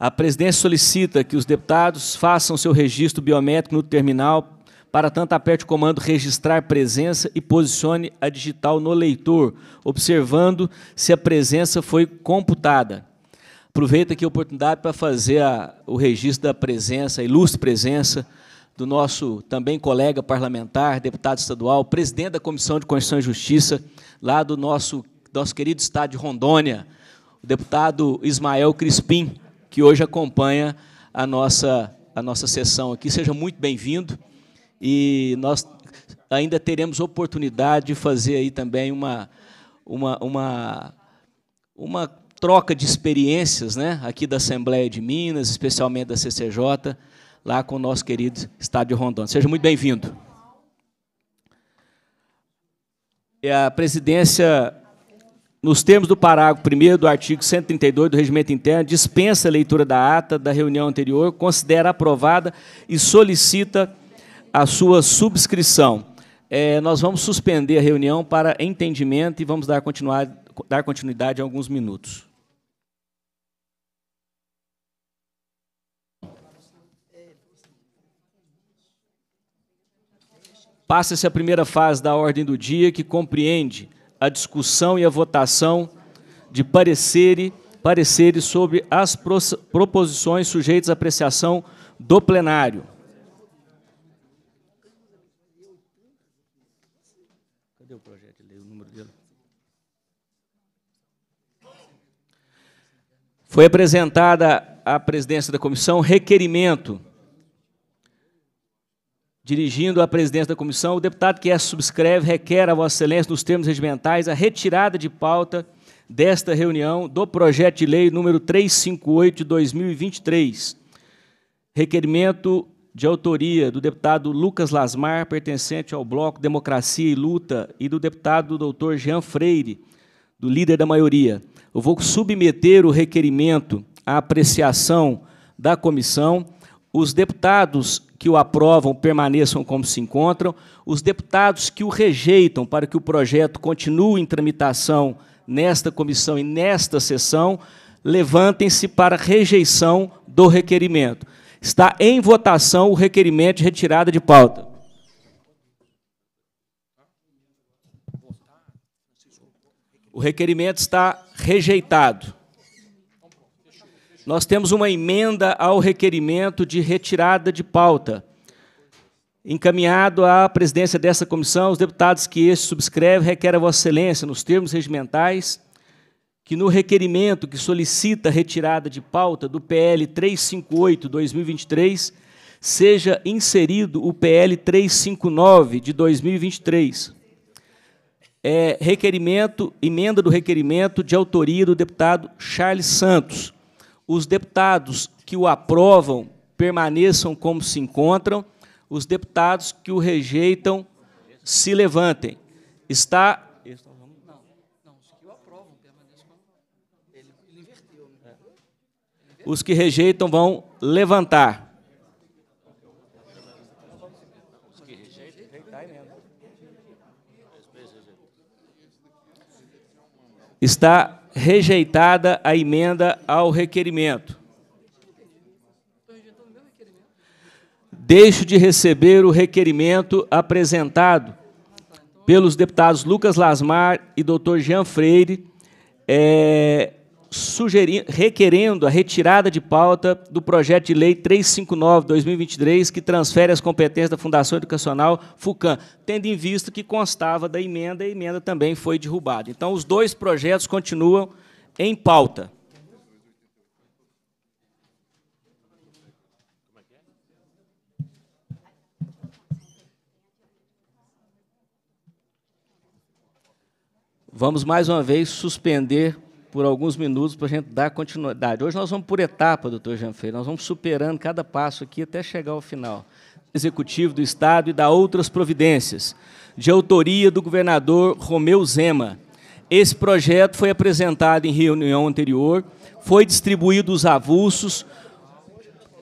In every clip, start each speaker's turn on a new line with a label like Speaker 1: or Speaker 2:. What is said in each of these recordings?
Speaker 1: A presidência solicita que os deputados façam seu registro biométrico no terminal. Para tanto, aperte o comando registrar presença e posicione a digital no leitor, observando se a presença foi computada. Aproveita aqui a oportunidade para fazer a, o registro da presença, a ilustre presença, do nosso também colega parlamentar, deputado estadual, presidente da Comissão de Constituição e Justiça, lá do nosso, nosso querido estado de Rondônia, o deputado Ismael Crispim que hoje acompanha a nossa, a nossa sessão aqui. Seja muito bem-vindo e nós ainda teremos oportunidade de fazer aí também uma, uma, uma, uma troca de experiências né, aqui da Assembleia de Minas, especialmente da CCJ, lá com o nosso querido Estado de Rondônia. Seja muito bem-vindo. É, a presidência nos termos do parágrafo 1 do artigo 132 do Regimento Interno, dispensa a leitura da ata da reunião anterior, considera aprovada e solicita a sua subscrição. É, nós vamos suspender a reunião para entendimento e vamos dar, continuar, dar continuidade a alguns minutos. Passa-se a primeira fase da ordem do dia, que compreende a discussão e a votação de pareceres sobre as proposições sujeitas à apreciação do plenário. Cadê o projeto? o número dele. Foi apresentada à presidência da comissão requerimento dirigindo à presidência da comissão, o deputado que a subscreve requer a Vossa Excelência, nos termos regimentais, a retirada de pauta desta reunião do projeto de lei número 358 de 2023. Requerimento de autoria do deputado Lucas Lasmar, pertencente ao Bloco Democracia e Luta, e do deputado doutor Jean Freire, do líder da maioria. Eu vou submeter o requerimento à apreciação da comissão os deputados que o aprovam permaneçam como se encontram, os deputados que o rejeitam para que o projeto continue em tramitação nesta comissão e nesta sessão, levantem-se para rejeição do requerimento. Está em votação o requerimento de retirada de pauta. O requerimento está rejeitado. Nós temos uma emenda ao requerimento de retirada de pauta, encaminhado à presidência dessa comissão, os deputados que este subscreve requer a Vossa Excelência, nos termos regimentais, que no requerimento que solicita retirada de pauta do PL 358/2023 seja inserido o PL 359 de 2023. É requerimento, emenda do requerimento de autoria do deputado Charles Santos os deputados que o aprovam permaneçam como se encontram, os deputados que o rejeitam se levantem. Está. Os que rejeitam vão levantar. Está rejeitada a emenda ao requerimento. Deixo de receber o requerimento apresentado pelos deputados Lucas Lasmar e Dr. Jean Freire, é, requerendo a retirada de pauta do projeto de lei 359/2023 que transfere as competências da Fundação Educacional Fucan, tendo em vista que constava da emenda e a emenda também foi derrubada. Então os dois projetos continuam em pauta. Vamos mais uma vez suspender por alguns minutos para a gente dar continuidade. Hoje nós vamos por etapa, doutor Janfei, nós vamos superando cada passo aqui até chegar ao final. Executivo do Estado e da outras providências, de autoria do governador Romeu Zema. Esse projeto foi apresentado em reunião anterior, foi distribuído os avulsos,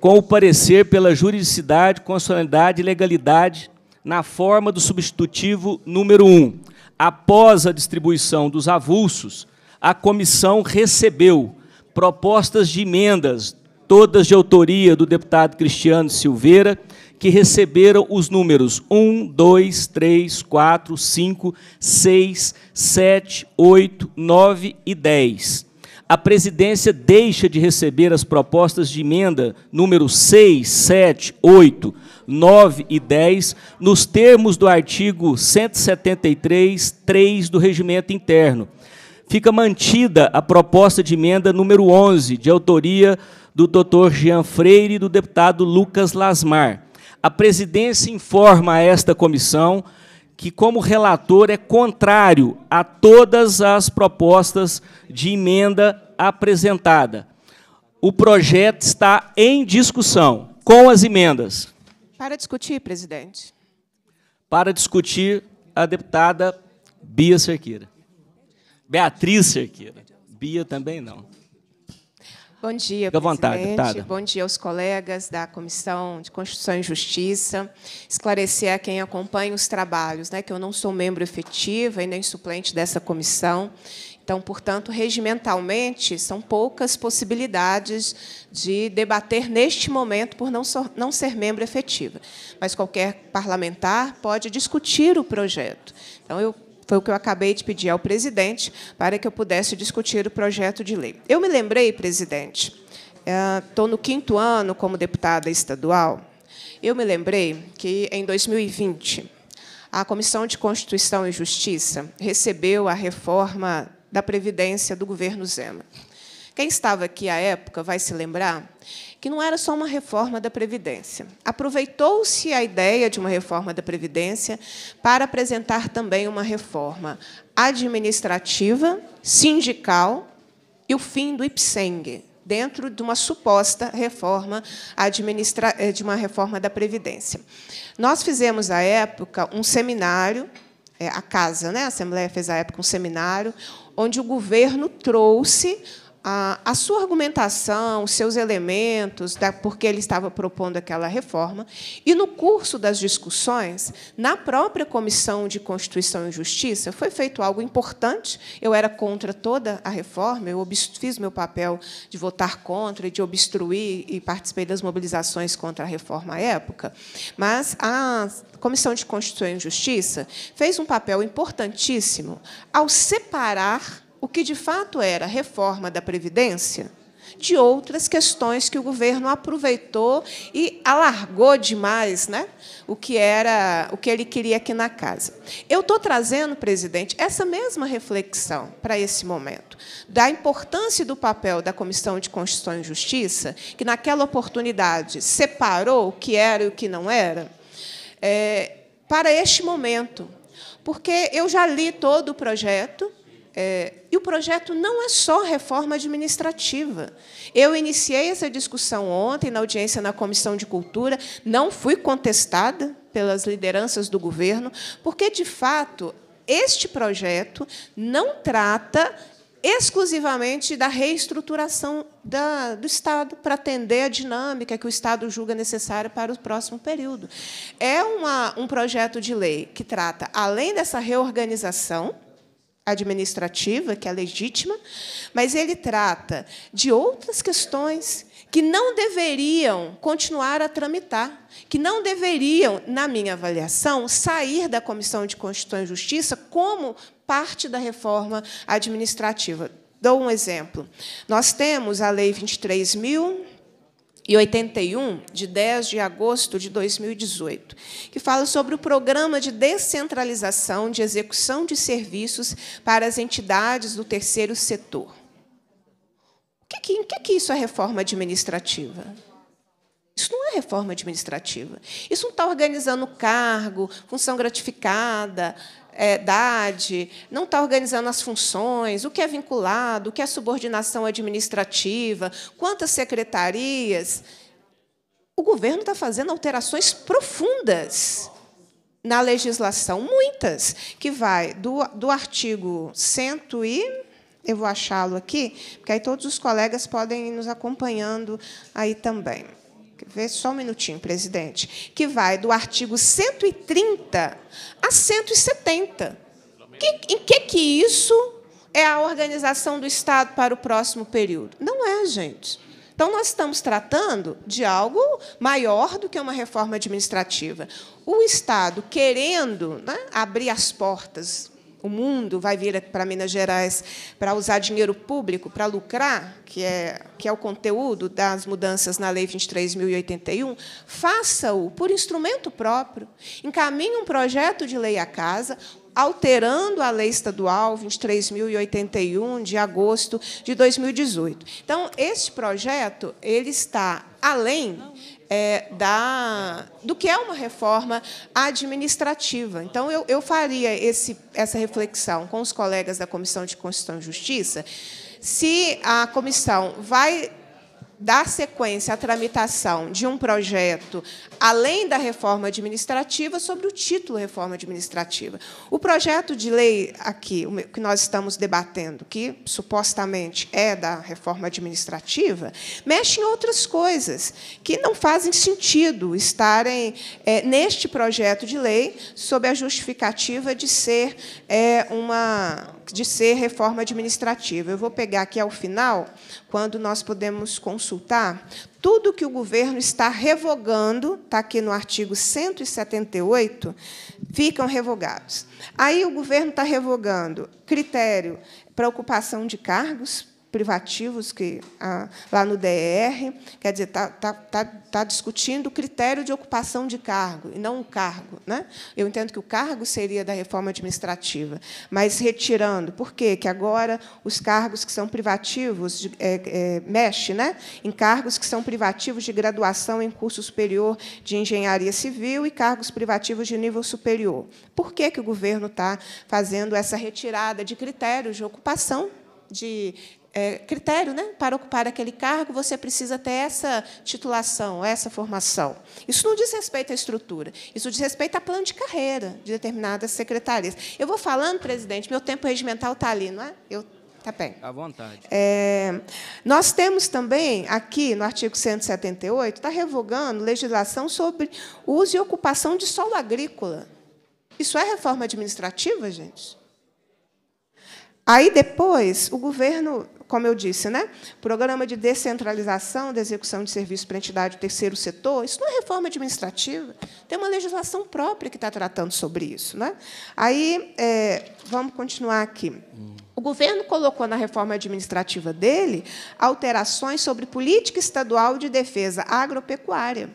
Speaker 1: com o parecer pela juridicidade, constitucionalidade e legalidade na forma do substitutivo número 1. Após a distribuição dos avulsos, a comissão recebeu propostas de emendas, todas de autoria do deputado Cristiano Silveira, que receberam os números 1, 2, 3, 4, 5, 6, 7, 8, 9 e 10. A presidência deixa de receber as propostas de emenda número 6, 7, 8, 9 e 10, nos termos do artigo 173, 3 do Regimento Interno, fica mantida a proposta de emenda número 11, de autoria do doutor Jean Freire e do deputado Lucas Lasmar. A presidência informa a esta comissão que, como relator, é contrário a todas as propostas de emenda apresentada. O projeto está em discussão, com as emendas.
Speaker 2: Para discutir, presidente.
Speaker 1: Para discutir, a deputada Bia Cerqueira. Beatriz Cerqueira. Bia também não.
Speaker 2: Bom dia, Fica presidente. Vontade, Bom dia aos colegas da Comissão de Constituição e Justiça. Esclarecer a quem acompanha os trabalhos, né, que eu não sou membro efetiva e nem suplente dessa comissão. Então, portanto, regimentalmente, são poucas possibilidades de debater neste momento por não, so, não ser membro efetiva. Mas qualquer parlamentar pode discutir o projeto. Então, eu foi o que eu acabei de pedir ao presidente para que eu pudesse discutir o projeto de lei. Eu me lembrei, presidente, estou eh, no quinto ano como deputada estadual, eu me lembrei que, em 2020, a Comissão de Constituição e Justiça recebeu a reforma da Previdência do governo Zema. Quem estava aqui à época vai se lembrar que não era só uma reforma da Previdência. Aproveitou-se a ideia de uma reforma da Previdência para apresentar também uma reforma administrativa, sindical e o fim do IPSENG, dentro de uma suposta reforma administra eh, de uma reforma da Previdência. Nós fizemos, à época, um seminário, eh, a Casa, né? a Assembleia fez, à época, um seminário, onde o governo trouxe a, a sua argumentação, os seus elementos, da, porque ele estava propondo aquela reforma. E, no curso das discussões, na própria Comissão de Constituição e Justiça, foi feito algo importante. Eu era contra toda a reforma, eu fiz meu papel de votar contra, de obstruir, e participei das mobilizações contra a reforma à época. Mas a Comissão de Constituição e Justiça fez um papel importantíssimo ao separar o que de fato era reforma da Previdência, de outras questões que o governo aproveitou e alargou demais né, o que era o que ele queria aqui na casa. Eu estou trazendo, presidente, essa mesma reflexão para esse momento, da importância do papel da Comissão de Constituição e Justiça, que naquela oportunidade separou o que era e o que não era, é, para este momento. Porque eu já li todo o projeto, é, e o projeto não é só reforma administrativa. Eu iniciei essa discussão ontem na audiência na Comissão de Cultura, não fui contestada pelas lideranças do governo, porque, de fato, este projeto não trata exclusivamente da reestruturação da, do Estado para atender a dinâmica que o Estado julga necessária para o próximo período. É uma, um projeto de lei que trata, além dessa reorganização, administrativa, que é legítima, mas ele trata de outras questões que não deveriam continuar a tramitar, que não deveriam, na minha avaliação, sair da Comissão de Constituição e Justiça como parte da reforma administrativa. Dou um exemplo. Nós temos a Lei 23.000 e 81, de 10 de agosto de 2018, que fala sobre o programa de descentralização de execução de serviços para as entidades do terceiro setor. O que, que, que isso é reforma administrativa? Isso não é reforma administrativa. Isso não está organizando cargo, função gratificada, é, DAD, não está organizando as funções, o que é vinculado, o que é subordinação administrativa, quantas secretarias. O governo está fazendo alterações profundas na legislação, muitas, que vai do, do artigo 100 e eu vou achá-lo aqui, porque aí todos os colegas podem ir nos acompanhando aí também. Vê só um minutinho, presidente. Que vai do artigo 130 a 170. Que, em que, que isso é a organização do Estado para o próximo período? Não é, gente. Então, nós estamos tratando de algo maior do que uma reforma administrativa. O Estado querendo né, abrir as portas o mundo vai vir para Minas Gerais para usar dinheiro público para lucrar, que é, que é o conteúdo das mudanças na Lei 23.081, faça-o por instrumento próprio. Encaminhe um projeto de lei à casa, alterando a lei estadual 23.081 de agosto de 2018. Então, esse projeto ele está além é, da, do que é uma reforma administrativa. Então, eu, eu faria esse, essa reflexão com os colegas da Comissão de Constituição e Justiça, se a comissão vai dar sequência à tramitação de um projeto, além da reforma administrativa, sobre o título reforma administrativa. O projeto de lei aqui, que nós estamos debatendo, que supostamente é da reforma administrativa, mexe em outras coisas que não fazem sentido estarem é, neste projeto de lei sob a justificativa de ser é, uma de ser reforma administrativa. Eu vou pegar aqui ao final, quando nós podemos consultar consultar, tudo que o governo está revogando, está aqui no artigo 178, ficam revogados. Aí o governo está revogando critério para ocupação de cargos privativos que a, lá no DR, quer dizer, está tá, tá, tá discutindo o critério de ocupação de cargo e não o cargo. Né? Eu entendo que o cargo seria da reforma administrativa, mas retirando, por quê? Que agora os cargos que são privativos de, é, é, mexe, né? Em cargos que são privativos de graduação em curso superior de engenharia civil e cargos privativos de nível superior. Por que que o governo está fazendo essa retirada de critérios de ocupação de é, critério né? para ocupar aquele cargo, você precisa ter essa titulação, essa formação. Isso não diz respeito à estrutura, isso diz respeito a plano de carreira de determinadas secretarias. Eu vou falando, presidente, meu tempo regimental está ali, não é? Eu Tá bem. À vontade. É, nós temos também, aqui no artigo 178, está revogando legislação sobre uso e ocupação de solo agrícola. Isso é reforma administrativa, gente? Aí depois o governo como eu disse, né? programa de descentralização da execução de serviços para entidade do terceiro setor, isso não é reforma administrativa, tem uma legislação própria que está tratando sobre isso. Né? Aí, é, vamos continuar aqui. O governo colocou na reforma administrativa dele alterações sobre política estadual de defesa agropecuária.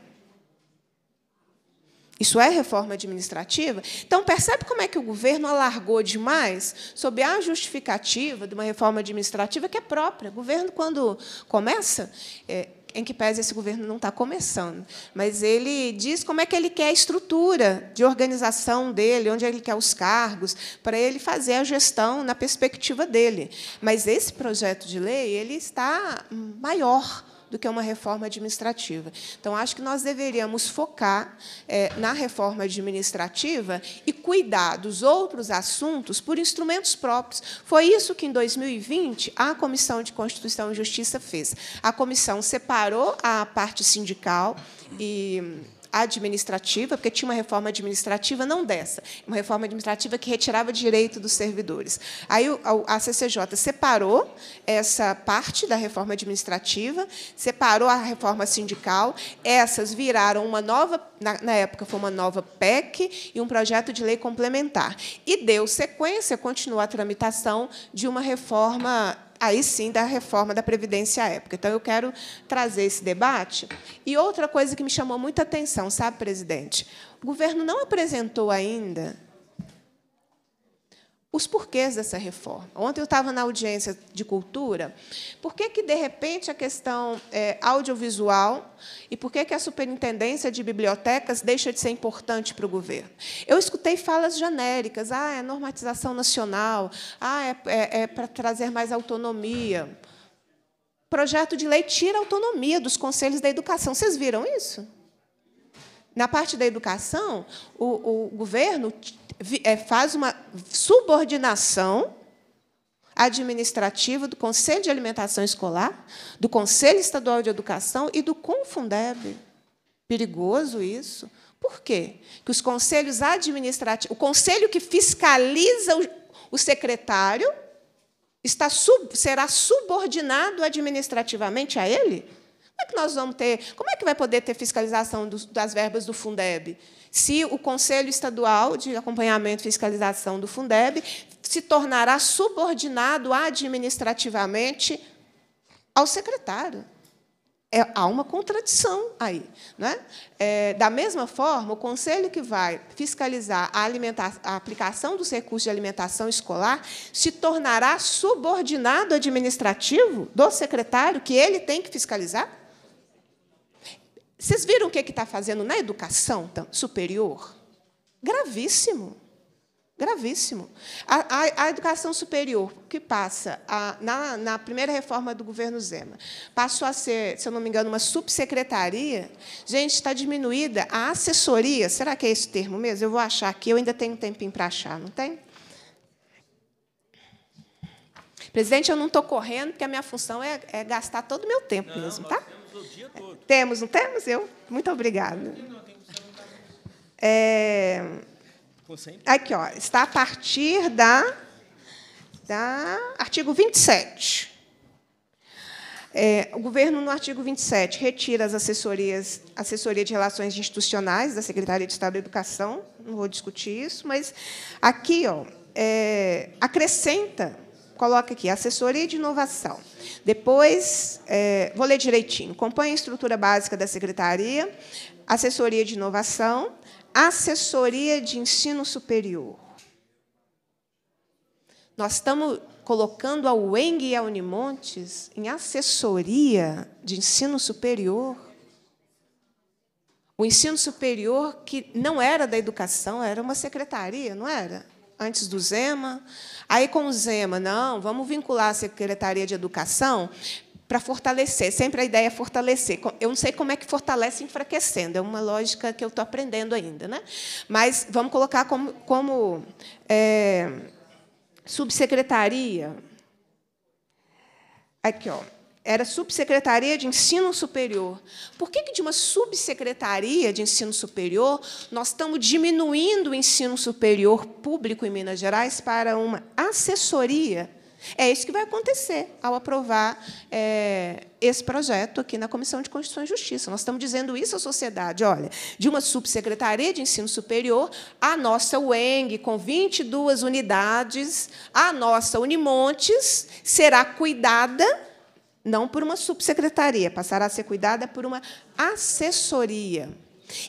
Speaker 2: Isso é reforma administrativa? Então, percebe como é que o governo alargou demais sob a justificativa de uma reforma administrativa que é própria. O governo, quando começa, é, em que pese esse governo não está começando, mas ele diz como é que ele quer a estrutura de organização dele, onde ele quer os cargos, para ele fazer a gestão na perspectiva dele. Mas esse projeto de lei ele está maior do que uma reforma administrativa. Então, acho que nós deveríamos focar é, na reforma administrativa e cuidar dos outros assuntos por instrumentos próprios. Foi isso que, em 2020, a Comissão de Constituição e Justiça fez. A comissão separou a parte sindical e administrativa, porque tinha uma reforma administrativa, não dessa, uma reforma administrativa que retirava direito dos servidores. Aí a CCJ separou essa parte da reforma administrativa, separou a reforma sindical, essas viraram uma nova, na, época foi uma nova PEC e um projeto de lei complementar. E deu sequência, continuou a tramitação de uma reforma aí sim, da reforma da Previdência à época. Então, eu quero trazer esse debate. E outra coisa que me chamou muita atenção, sabe, presidente? O governo não apresentou ainda os porquês dessa reforma. Ontem eu estava na audiência de cultura. Por que, que de repente, a questão é, audiovisual e por que, que a superintendência de bibliotecas deixa de ser importante para o governo? Eu escutei falas genéricas. Ah, é normatização nacional. Ah, é, é, é para trazer mais autonomia. O projeto de lei tira a autonomia dos conselhos da educação. Vocês viram isso? Na parte da educação, o, o governo é, faz uma subordinação administrativa do Conselho de Alimentação Escolar, do Conselho Estadual de Educação e do Confundeb. Perigoso isso. Por quê? Que os conselhos administrativos, o conselho que fiscaliza o, secretário está sub, será subordinado administrativamente a ele? Como é que nós vamos ter? Como é que vai poder ter fiscalização das verbas do Fundeb? se o Conselho Estadual de Acompanhamento e Fiscalização do Fundeb se tornará subordinado administrativamente ao secretário. É, há uma contradição aí. Né? É, da mesma forma, o conselho que vai fiscalizar a, a, aplicação dos recursos de alimentação escolar se tornará subordinado administrativo do secretário, que ele tem que fiscalizar? Vocês viram o que é está fazendo na educação superior? Gravíssimo. Gravíssimo. A, a, a educação superior, que passa a, na, na primeira reforma do governo Zema, passou a ser, se eu não me engano, uma subsecretaria. Gente, está diminuída a assessoria. Será que é esse termo mesmo? Eu vou achar aqui, eu ainda tenho um tempinho para achar, não tem? Presidente, eu não estou correndo, porque a minha função é, é gastar todo o meu tempo não, mesmo, tá? Temos Temos, não temos? Eu? Muito obrigada. É... Aqui, ó, está a partir da, da artigo 27. É, o governo, no artigo 27, retira as assessorias, assessoria de relações institucionais da Secretaria de Estado da Educação, não vou discutir isso, mas aqui ó, é, acrescenta coloca aqui, assessoria de inovação. Depois, é, vou ler direitinho. Acompanha a estrutura básica da secretaria, assessoria de inovação, assessoria de ensino superior. Nós estamos colocando a UENG e a Unimontes em assessoria de ensino superior. O ensino superior que não era da educação, era uma secretaria, não era? antes do Zema. Aí, com o Zema, não, vamos vincular a Secretaria de Educação para fortalecer. Sempre a ideia é fortalecer. Eu não sei como é que fortalece enfraquecendo, é uma lógica que eu estou aprendendo ainda. Né? Mas vamos colocar como, como é, subsecretaria. Aqui, ó era subsecretaria de ensino superior. Por que, que de uma subsecretaria de ensino superior nós estamos diminuindo o ensino superior público em Minas Gerais para uma assessoria? É isso que vai acontecer ao aprovar é, esse projeto aqui na Comissão de Constituição e Justiça. Nós estamos dizendo isso à sociedade. Olha, de uma subsecretaria de ensino superior, a nossa UENG, com 22 unidades, a nossa Unimontes, será cuidada não por uma subsecretaria, passará a ser cuidada por uma assessoria.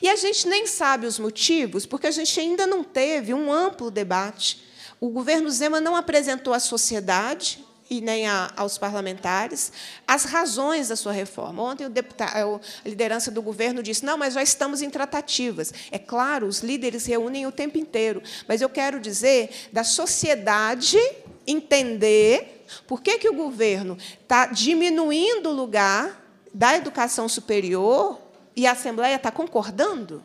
Speaker 2: E a gente nem sabe os motivos, porque a gente ainda não teve um amplo debate. O governo Zema não apresentou à sociedade e nem a, aos parlamentares as razões da sua reforma. Ontem deputado, é, a liderança do governo disse: não, mas já estamos em tratativas. É claro, os líderes reúnem o tempo inteiro, mas eu quero dizer da sociedade entender por que, que o governo está diminuindo o lugar da educação superior e a Assembleia está concordando?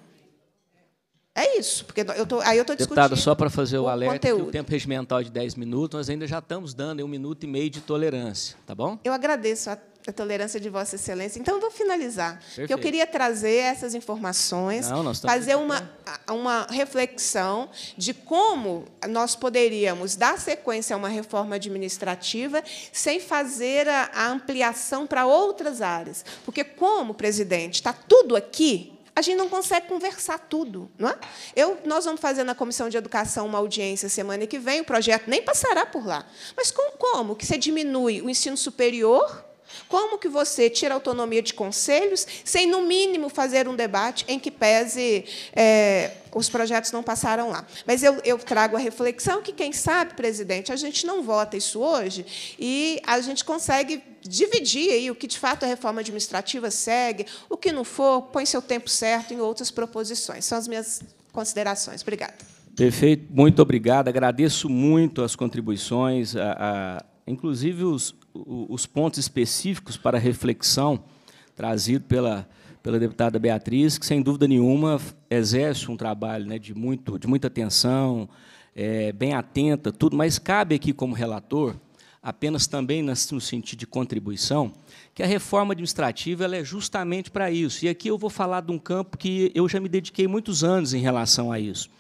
Speaker 2: É isso, porque eu tô, aí eu estou discutindo. Deputado, só para
Speaker 1: fazer o, o alerta, que o tempo regimental é de 10 minutos, nós ainda já estamos dando um minuto e meio de tolerância, tá bom?
Speaker 2: Eu agradeço a da tolerância de Vossa Excelência. Então, eu vou finalizar. que Eu queria trazer essas informações, Não, fazer uma, uma reflexão de como nós poderíamos dar sequência a uma reforma administrativa sem fazer a, a ampliação para outras áreas. Porque, como, presidente, está tudo aqui a gente não consegue conversar tudo, não é? Eu, nós vamos fazer na comissão de educação uma audiência semana que vem, o projeto nem passará por lá. Mas com, como que você diminui o ensino superior como que você tira autonomia de conselhos sem, no mínimo, fazer um debate em que pese é, os projetos não passaram lá? Mas eu, eu, trago a reflexão que, quem sabe, presidente, a gente não vota isso hoje e a gente consegue dividir aí o que, de fato, a reforma administrativa segue, o que não for, põe seu tempo certo em outras proposições. São as minhas considerações. Obrigada.
Speaker 1: Perfeito. Muito obrigado. Agradeço muito as contribuições, a, a, inclusive os os pontos específicos para reflexão trazido pela, pela deputada Beatriz, que, sem dúvida nenhuma, exerce um trabalho né, de, muito, de muita atenção, é, bem atenta, tudo, mas cabe aqui, como relator, apenas também no sentido de contribuição, que a reforma administrativa ela é justamente para isso. E aqui eu vou falar de um campo que eu já me dediquei muitos anos em relação a isso.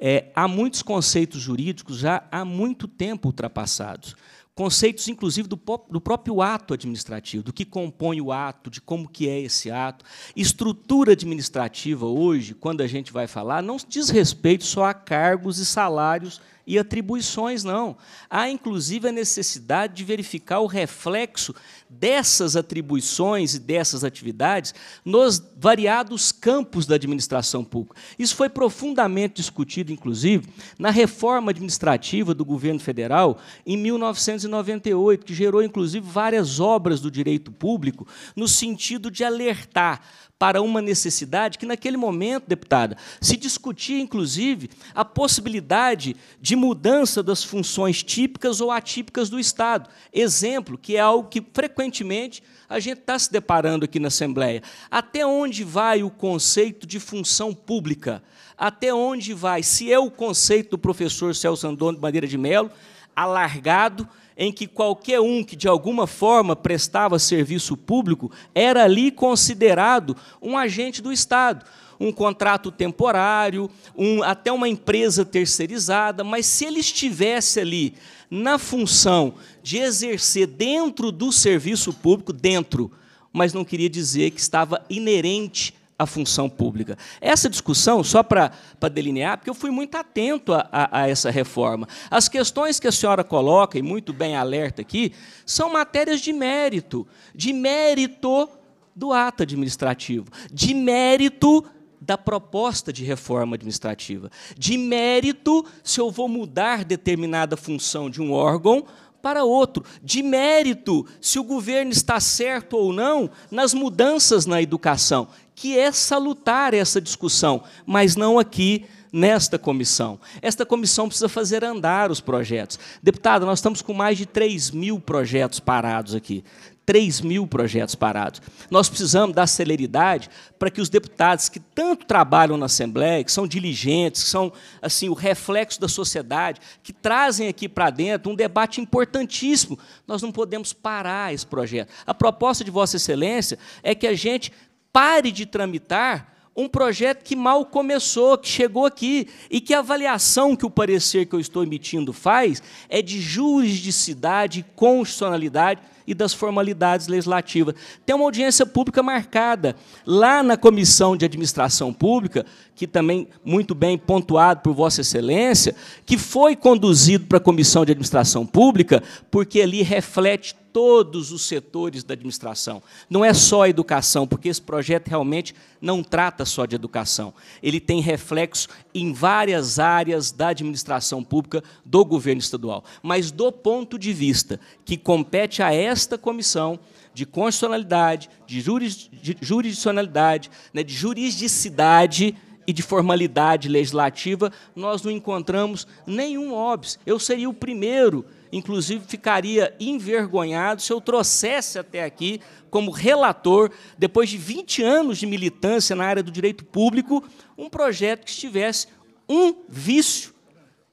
Speaker 1: É, há muitos conceitos jurídicos já há muito tempo ultrapassados conceitos, inclusive, do, do, próprio ato administrativo, do que compõe o ato, de como que é esse ato. Estrutura administrativa hoje, quando a gente vai falar, não diz respeito só a cargos e salários e atribuições, não. Há, inclusive, a necessidade de verificar o reflexo dessas atribuições e dessas atividades nos variados campos da administração pública. Isso foi profundamente discutido, inclusive, na reforma administrativa do governo federal em 1998, que gerou, inclusive, várias obras do direito público no sentido de alertar para uma necessidade que, naquele momento, deputada, se discutia, inclusive, a possibilidade de mudança das funções típicas ou atípicas do Estado. Exemplo, que é algo que, frequentemente, a gente está se deparando aqui na Assembleia. Até onde vai o conceito de função pública? Até onde vai? Se é o conceito do professor Celso Andônio de Bandeira de Melo, alargado, em que qualquer um que de alguma forma prestava serviço público era ali considerado um agente do Estado. Um contrato temporário, um, até uma empresa terceirizada, mas se ele estivesse ali na função de exercer dentro do serviço público, dentro, mas não queria dizer que estava inerente a função pública. Essa discussão, só para delinear, porque eu fui muito atento a, a, a, essa reforma. As questões que a senhora coloca, e muito bem alerta aqui, são matérias de mérito, de mérito do ato administrativo, de mérito da proposta de reforma administrativa, de mérito se eu vou mudar determinada função de um órgão para outro, de mérito se o governo está certo ou não nas mudanças na educação que é salutar essa discussão, mas não aqui nesta comissão. Esta comissão precisa fazer andar os projetos. Deputada, nós estamos com mais de 3 mil projetos parados aqui. 3 mil projetos parados. Nós precisamos dar celeridade para que os deputados que tanto trabalham na Assembleia, que são diligentes, que são assim o reflexo da sociedade, que trazem aqui para dentro um debate importantíssimo, nós não podemos parar esse projeto. A proposta de Vossa Excelência é que a gente pare de tramitar um projeto que mal começou, que chegou aqui, e que a avaliação que o parecer que eu estou emitindo faz é de juridicidade, constitucionalidade e das formalidades legislativas. Tem uma audiência pública marcada lá na Comissão de Administração Pública, que também muito bem pontuado por Vossa Excelência, que foi conduzido para a Comissão de Administração Pública, porque ali reflete todos os setores da administração. Não é só a educação, porque esse projeto realmente não trata só de educação. Ele tem reflexo em várias áreas da administração pública do governo estadual. Mas do ponto de vista que compete a esta comissão de constitucionalidade, de, juris, de jurisdicionalidade, né, de juridicidade, e de formalidade legislativa, nós não encontramos nenhum óbice. Eu seria o primeiro Inclusive, ficaria envergonhado se eu trouxesse até aqui, como relator, depois de 20 anos de militância na área do direito público, um projeto que estivesse um vício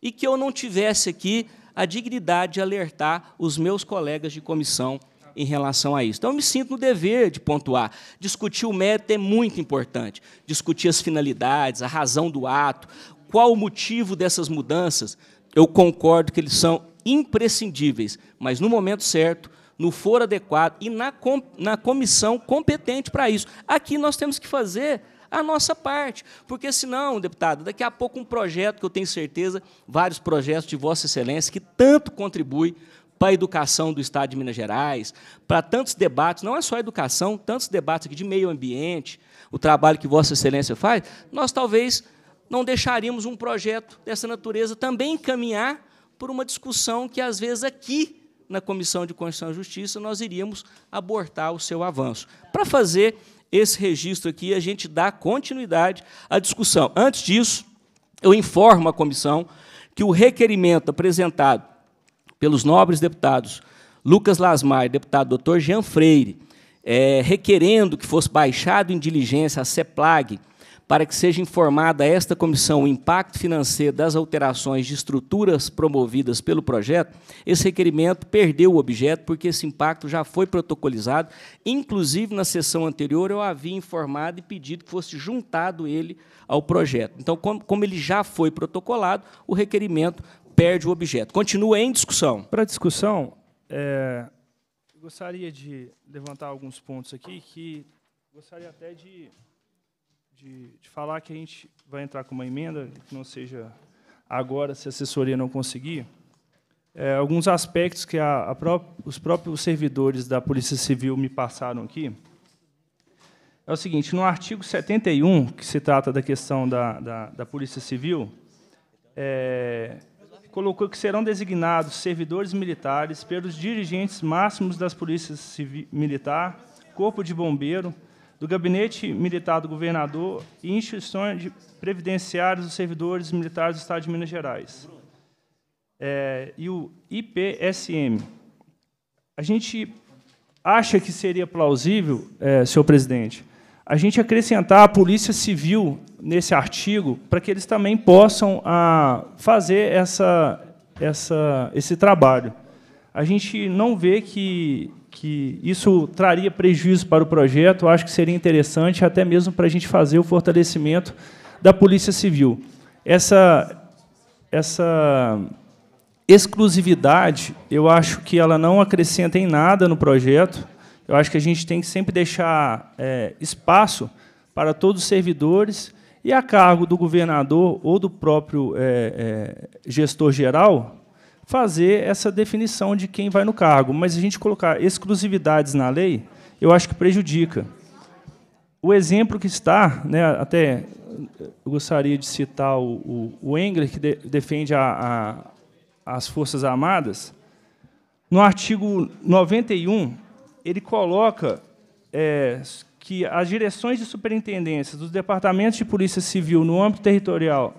Speaker 1: e que eu não tivesse aqui a dignidade de alertar os meus colegas de comissão em relação a isso. Então, eu me sinto no dever de pontuar. Discutir o mérito é muito importante. Discutir as finalidades, a razão do ato, qual o motivo dessas mudanças. Eu concordo que eles são imprescindíveis, mas no momento certo, no foro adequado e na, com, na comissão competente para isso. Aqui nós temos que fazer a nossa parte, porque senão, deputado, daqui a pouco um projeto que eu tenho certeza, vários projetos de Vossa Excelência que tanto contribui para a educação do Estado de Minas Gerais, para tantos debates, não é só a educação, tantos debates aqui de meio ambiente, o trabalho que Vossa Excelência faz, nós talvez não deixaríamos um projeto dessa natureza também encaminhar por uma discussão que, às vezes, aqui na Comissão de Constituição e Justiça, nós iríamos abortar o seu avanço. Para fazer esse registro aqui, a gente dá continuidade à discussão. Antes disso, eu informo a comissão que o requerimento apresentado pelos nobres deputados Lucas Lasmar, deputado doutor Jean Freire, é, requerendo que fosse baixado em diligência a CEPLAG, para que seja informada a esta comissão o impacto financeiro das alterações de estruturas promovidas pelo projeto, esse requerimento perdeu o objeto, porque esse impacto já foi protocolizado. Inclusive, na sessão anterior, eu havia informado e pedido que fosse juntado ele ao projeto. Então, como, ele já foi protocolado, o requerimento perde o objeto. Continua em discussão.
Speaker 3: Para a discussão, é, gostaria de levantar alguns pontos aqui que gostaria até de de, de falar que a gente vai entrar com uma emenda, que não seja agora, se a assessoria não conseguir, é, alguns aspectos que a, a pró os próprios servidores da Polícia Civil me passaram aqui. É o seguinte, no artigo 71, que se trata da questão da, da, da Polícia Civil, é, colocou que serão designados servidores militares pelos dirigentes máximos das polícias civil, militar, corpo de bombeiro, do Gabinete Militar do Governador e instituições previdenciárias dos servidores militares do Estado de Minas Gerais. É, e o IPSM. A gente acha que seria plausível, é, senhor presidente, a gente acrescentar a Polícia Civil nesse artigo para que eles também possam a, ah, fazer essa, essa, esse trabalho. A gente não vê que que isso traria prejuízo para o projeto, acho que seria interessante até mesmo para a gente fazer o fortalecimento da Polícia Civil. Essa, essa exclusividade, eu acho que ela não acrescenta em nada no projeto. Eu acho que a gente tem que sempre deixar é, espaço para todos os servidores e a cargo do governador ou do próprio é, é, gestor geral fazer essa definição de quem vai no cargo. Mas a gente colocar exclusividades na lei, eu acho que prejudica. O exemplo que está, né, até gostaria de citar o, o, o Engler, que de, defende a, a, as Forças Armadas, no artigo 91, ele coloca é, que as direções de superintendência dos departamentos de polícia civil no âmbito territorial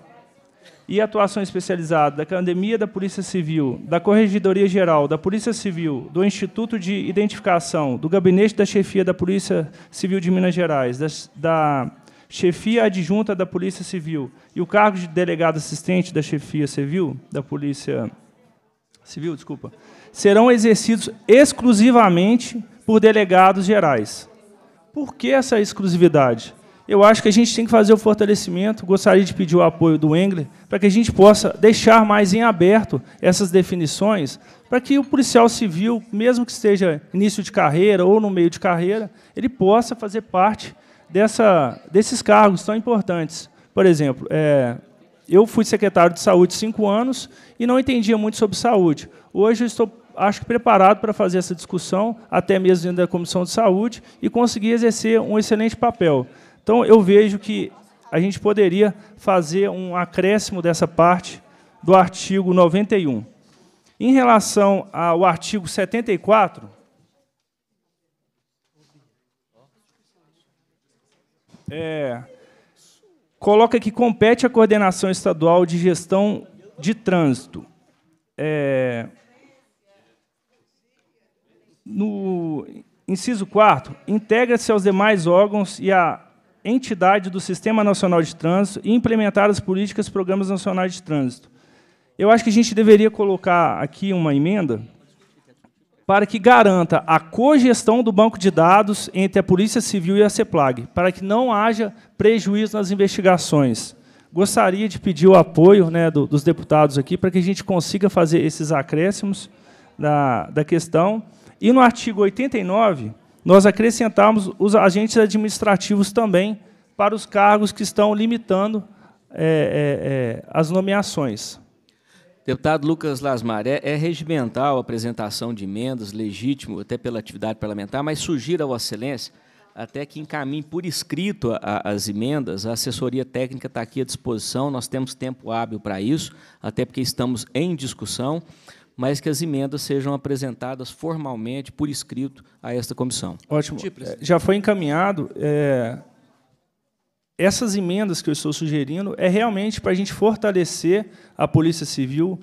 Speaker 3: e atuação especializada da Academia da Polícia Civil, da Corregedoria Geral da Polícia Civil, do Instituto de Identificação, do Gabinete da Chefia da Polícia Civil de Minas Gerais, da Chefia Adjunta da Polícia Civil e o cargo de delegado assistente da Chefia Civil, da Polícia Civil, desculpa, serão exercidos exclusivamente por delegados gerais. Por que essa exclusividade? eu acho que a gente tem que fazer o fortalecimento. Gostaria de pedir o apoio do Engler para que a gente possa deixar mais em aberto essas definições, para que o policial civil, mesmo que esteja início de carreira ou no meio de carreira, ele possa fazer parte dessa, desses cargos tão importantes. Por exemplo, é, eu fui secretário de saúde cinco anos e não entendia muito sobre saúde. Hoje eu estou acho que preparado para fazer essa discussão, até mesmo dentro da Comissão de Saúde, e conseguir exercer um excelente papel. Então, eu vejo que a gente poderia fazer um acréscimo dessa parte do artigo 91. Em relação ao artigo 74, é, coloca que compete à coordenação estadual de gestão de trânsito. É, no inciso 4, integra-se aos demais órgãos e à entidade do Sistema Nacional de Trânsito e implementar as políticas e programas nacionais de trânsito. Eu acho que a gente deveria colocar aqui uma emenda para que garanta a cogestão do banco de dados entre a Polícia Civil e a CEPLAG, para que não haja prejuízo nas investigações. Gostaria de pedir o apoio né, do, dos deputados aqui para que a gente consiga fazer esses acréscimos da, da questão. E no artigo 89, nós acrescentamos os agentes administrativos também para os cargos que estão limitando é, é, é as nomeações. Deputado Lucas Lasmaré, é regimental a apresentação
Speaker 1: de emendas, legítimo até pela atividade parlamentar, mas sugiro a Vossa Excelência até que encaminhe por escrito a, a, as emendas. A assessoria técnica está aqui à disposição, nós temos tempo hábil para isso, até porque estamos em discussão mas que as emendas sejam apresentadas formalmente, por escrito, a esta comissão.
Speaker 3: Ótimo. É, já foi encaminhado. É... Essas emendas que eu estou sugerindo é realmente para a gente fortalecer a Polícia Civil.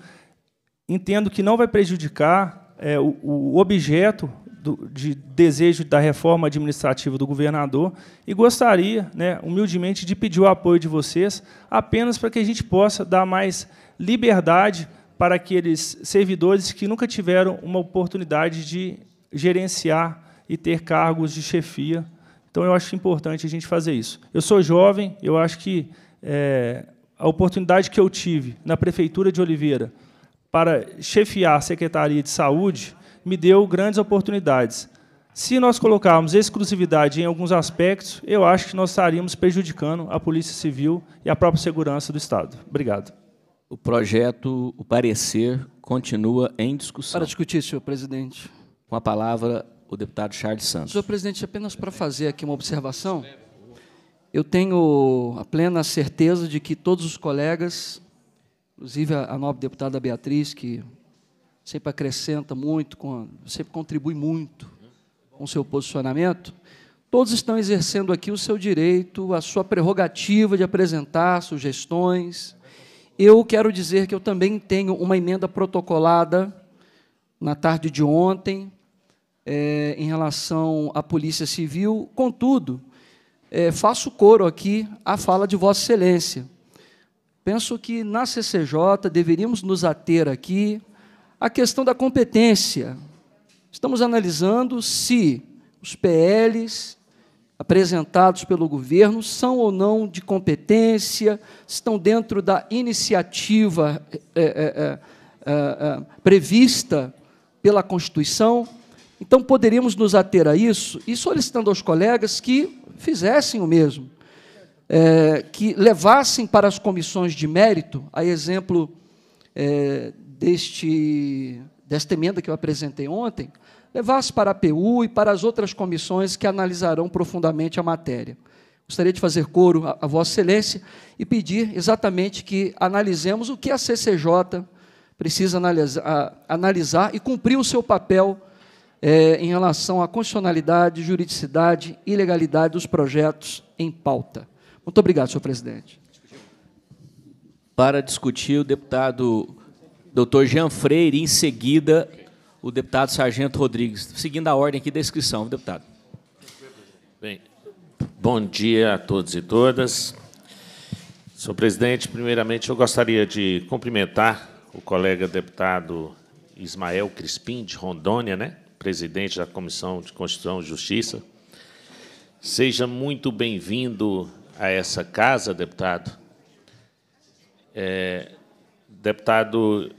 Speaker 3: Entendo que não vai prejudicar é, o, o objeto do, de desejo da reforma administrativa do governador e gostaria, né, humildemente, de pedir o apoio de vocês apenas para que a gente possa dar mais liberdade para aqueles servidores que nunca tiveram uma oportunidade de gerenciar e ter cargos de chefia. Então, eu acho importante a gente fazer isso. Eu sou jovem, eu acho que é, a oportunidade que eu tive na Prefeitura de Oliveira para chefiar a Secretaria de Saúde me deu grandes oportunidades. Se nós colocarmos exclusividade em alguns aspectos, eu acho que nós estaríamos prejudicando a Polícia Civil e a própria segurança do Estado. Obrigado. O projeto, o parecer, continua em discussão. Para discutir, senhor
Speaker 4: presidente. Com a palavra, o deputado Charles Santos. Senhor presidente, apenas para fazer aqui uma observação, eu tenho a plena certeza de que todos os colegas, inclusive a, nobre deputada Beatriz, que sempre acrescenta muito, sempre contribui muito com o seu posicionamento, todos estão exercendo aqui o seu direito, a sua prerrogativa de apresentar sugestões, eu quero dizer que eu também tenho uma emenda protocolada na tarde de ontem é, em relação à Polícia Civil. Contudo, é, faço coro aqui à fala de Vossa Excelência. Penso que na CCJ deveríamos nos ater aqui à questão da competência. Estamos analisando se os PLs apresentados pelo governo são ou não de competência, estão dentro da iniciativa é, é, é, prevista pela Constituição. Então, poderíamos nos ater a isso e solicitando aos colegas que fizessem o mesmo, eh, que levassem para as comissões de mérito, a exemplo eh, deste, desta emenda que eu apresentei ontem, levasse para a PU e para as outras comissões que analisarão profundamente a matéria. Gostaria de fazer coro a, a Vossa Excelência e pedir exatamente que analisemos o que a CCJ precisa analisar, a, analisar e cumprir o seu papel é, em relação à constitucionalidade, juridicidade e legalidade dos projetos em pauta. Muito obrigado, senhor presidente.
Speaker 1: Para discutir, o deputado doutor Jean Freire, em seguida, o deputado Sargento Rodrigues. Seguindo a ordem aqui da inscrição, deputado.
Speaker 5: Bem, bom dia a todos e todas. Senhor presidente, primeiramente eu gostaria de cumprimentar o colega deputado Ismael Crispim, de Rondônia, né? presidente da Comissão de Constituição e Justiça. Seja muito bem-vindo a essa casa, deputado. É, deputado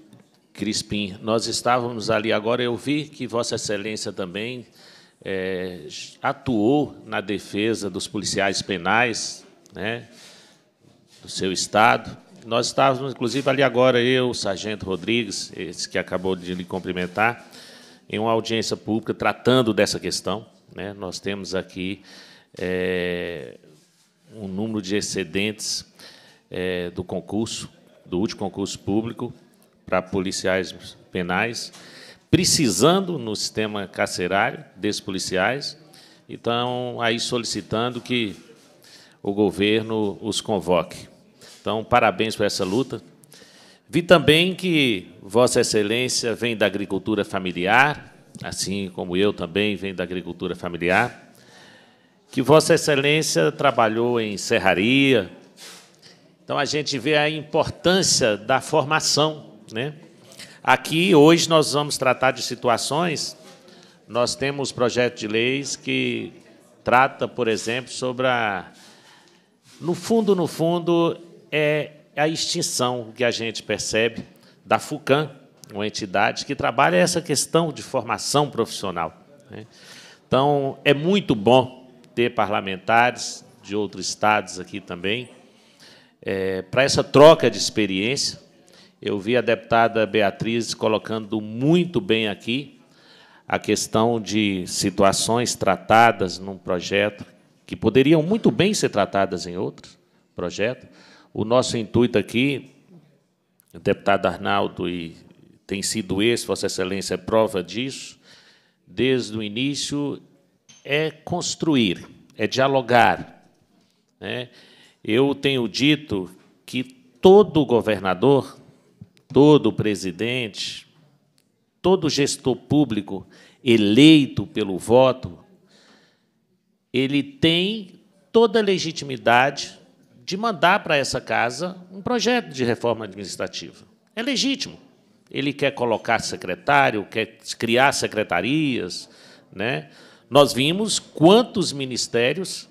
Speaker 5: Crispim. Nós estávamos ali agora, eu vi que Vossa Excelência também é, atuou na defesa dos policiais penais né, do seu Estado. Nós estávamos, inclusive, ali agora, eu, o Sargento Rodrigues, esse que acabou de lhe cumprimentar, em uma audiência pública tratando dessa questão. Né? Nós temos aqui é, um número de excedentes é, do concurso, do último concurso público, para policiais penais, precisando no sistema carcerário desses policiais, então aí solicitando que o governo os convoque. Então, parabéns por essa luta. Vi também que Vossa Excelência vem da agricultura familiar, assim como eu também venho da agricultura familiar, que Vossa Excelência trabalhou em serraria. Então, a gente vê a importância da formação né? Aqui, hoje, nós vamos tratar de situações. Nós temos projetos de leis que trata, por exemplo, sobre a. No fundo, no fundo, é a extinção que a gente percebe da FUCAM, uma entidade que trabalha essa questão de formação profissional. Né? Então, é muito bom ter parlamentares de outros estados aqui também, é, para essa troca de experiência, eu vi a deputada Beatriz colocando muito bem aqui a questão de situações tratadas num projeto que poderiam muito bem ser tratadas em outro projeto. O nosso intuito aqui, deputado Arnaldo, e tem sido esse, Vossa Excelência, é prova disso, desde o início, é construir, é dialogar. Né? Eu tenho dito que todo governador todo presidente, todo gestor público eleito pelo voto, ele tem toda a legitimidade de mandar para essa casa um projeto de reforma administrativa. É legítimo. Ele quer colocar secretário, quer criar secretarias, né? Nós vimos quantos ministérios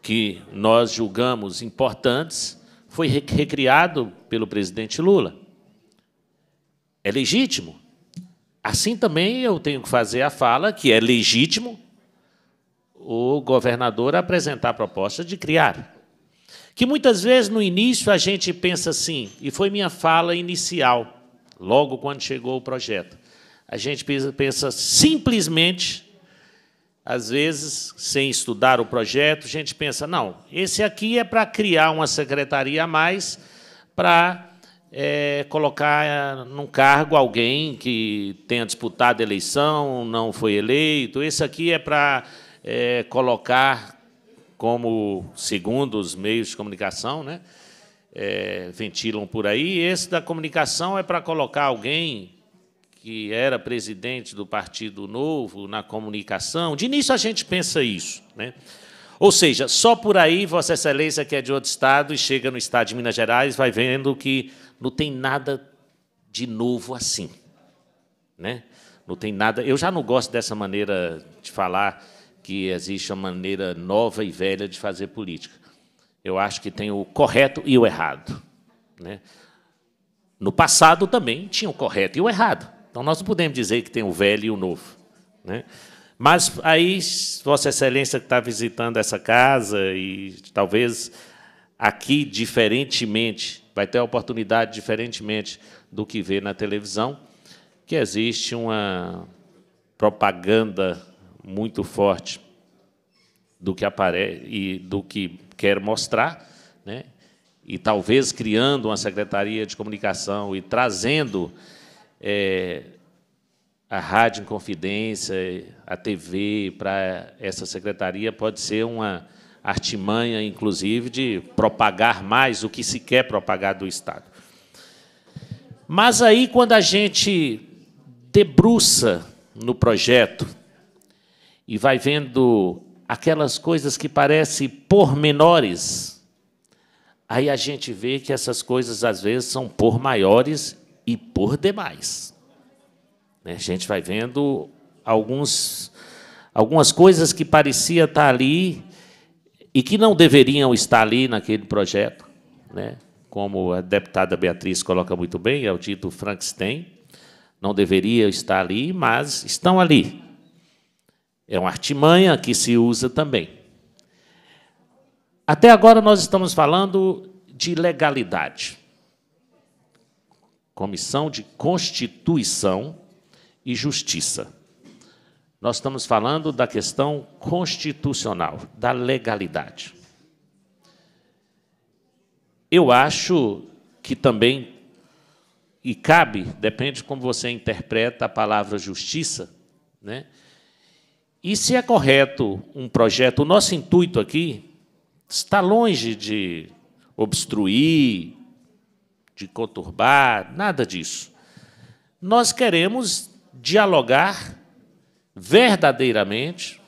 Speaker 5: que nós julgamos importantes foi recriado pelo presidente Lula. É legítimo. Assim também eu tenho que fazer a fala que é legítimo o governador apresentar a proposta de criar. Que muitas vezes no início a gente pensa assim, e foi minha fala inicial, logo quando chegou o projeto. A gente pensa simplesmente, às vezes, sem estudar o projeto, a gente pensa, não, esse aqui é para criar uma secretaria a mais para é, colocar num cargo alguém que tenha disputado a eleição, não foi eleito. Esse aqui é para é, colocar como, segundo os meios de comunicação, né, é, ventilam por aí. Esse da comunicação é para colocar alguém que era presidente do Partido Novo na comunicação. De início a gente pensa isso, né? Ou seja, só por aí Vossa Excelência que é de outro estado e chega no estado de Minas Gerais vai vendo que não tem nada de novo assim. Né? Não tem nada. Eu já não gosto dessa maneira de falar que existe uma maneira nova e velha de fazer política. Eu acho que tem o correto e o errado. Né? No passado também tinha o correto e o errado. Então nós não podemos dizer que tem o velho e o novo. Né? Mas aí, Vossa Excelência que está visitando essa casa, e talvez aqui, diferentemente vai ter a oportunidade, diferentemente do que vê na televisão, que existe uma propaganda muito forte do que aparece e do que quer mostrar, né? E talvez criando uma secretaria de comunicação e trazendo é, a rádio em confidência, a TV para essa secretaria pode ser uma artimanha, inclusive, de propagar mais o que se quer propagar do Estado. Mas aí, quando a gente debruça no projeto e vai vendo aquelas coisas que parecem pormenores, aí a gente vê que essas coisas, às vezes, são por maiores e por demais. Né? A gente vai vendo alguns, algumas coisas que parecia estar ali e que não deveriam estar ali naquele projeto, né? como a deputada Beatriz coloca muito bem, é o dito Frankenstein, não deveria estar ali, mas estão ali. É uma artimanha que se usa também. Até agora nós estamos falando de legalidade. Comissão de Constituição e Justiça. Nós estamos falando da questão constitucional, da legalidade. Eu acho que também, e cabe, depende de como você interpreta a palavra justiça, né? e se é correto um projeto, o nosso intuito aqui está longe de obstruir, de conturbar, nada disso. Nós queremos dialogar verdadeiramente,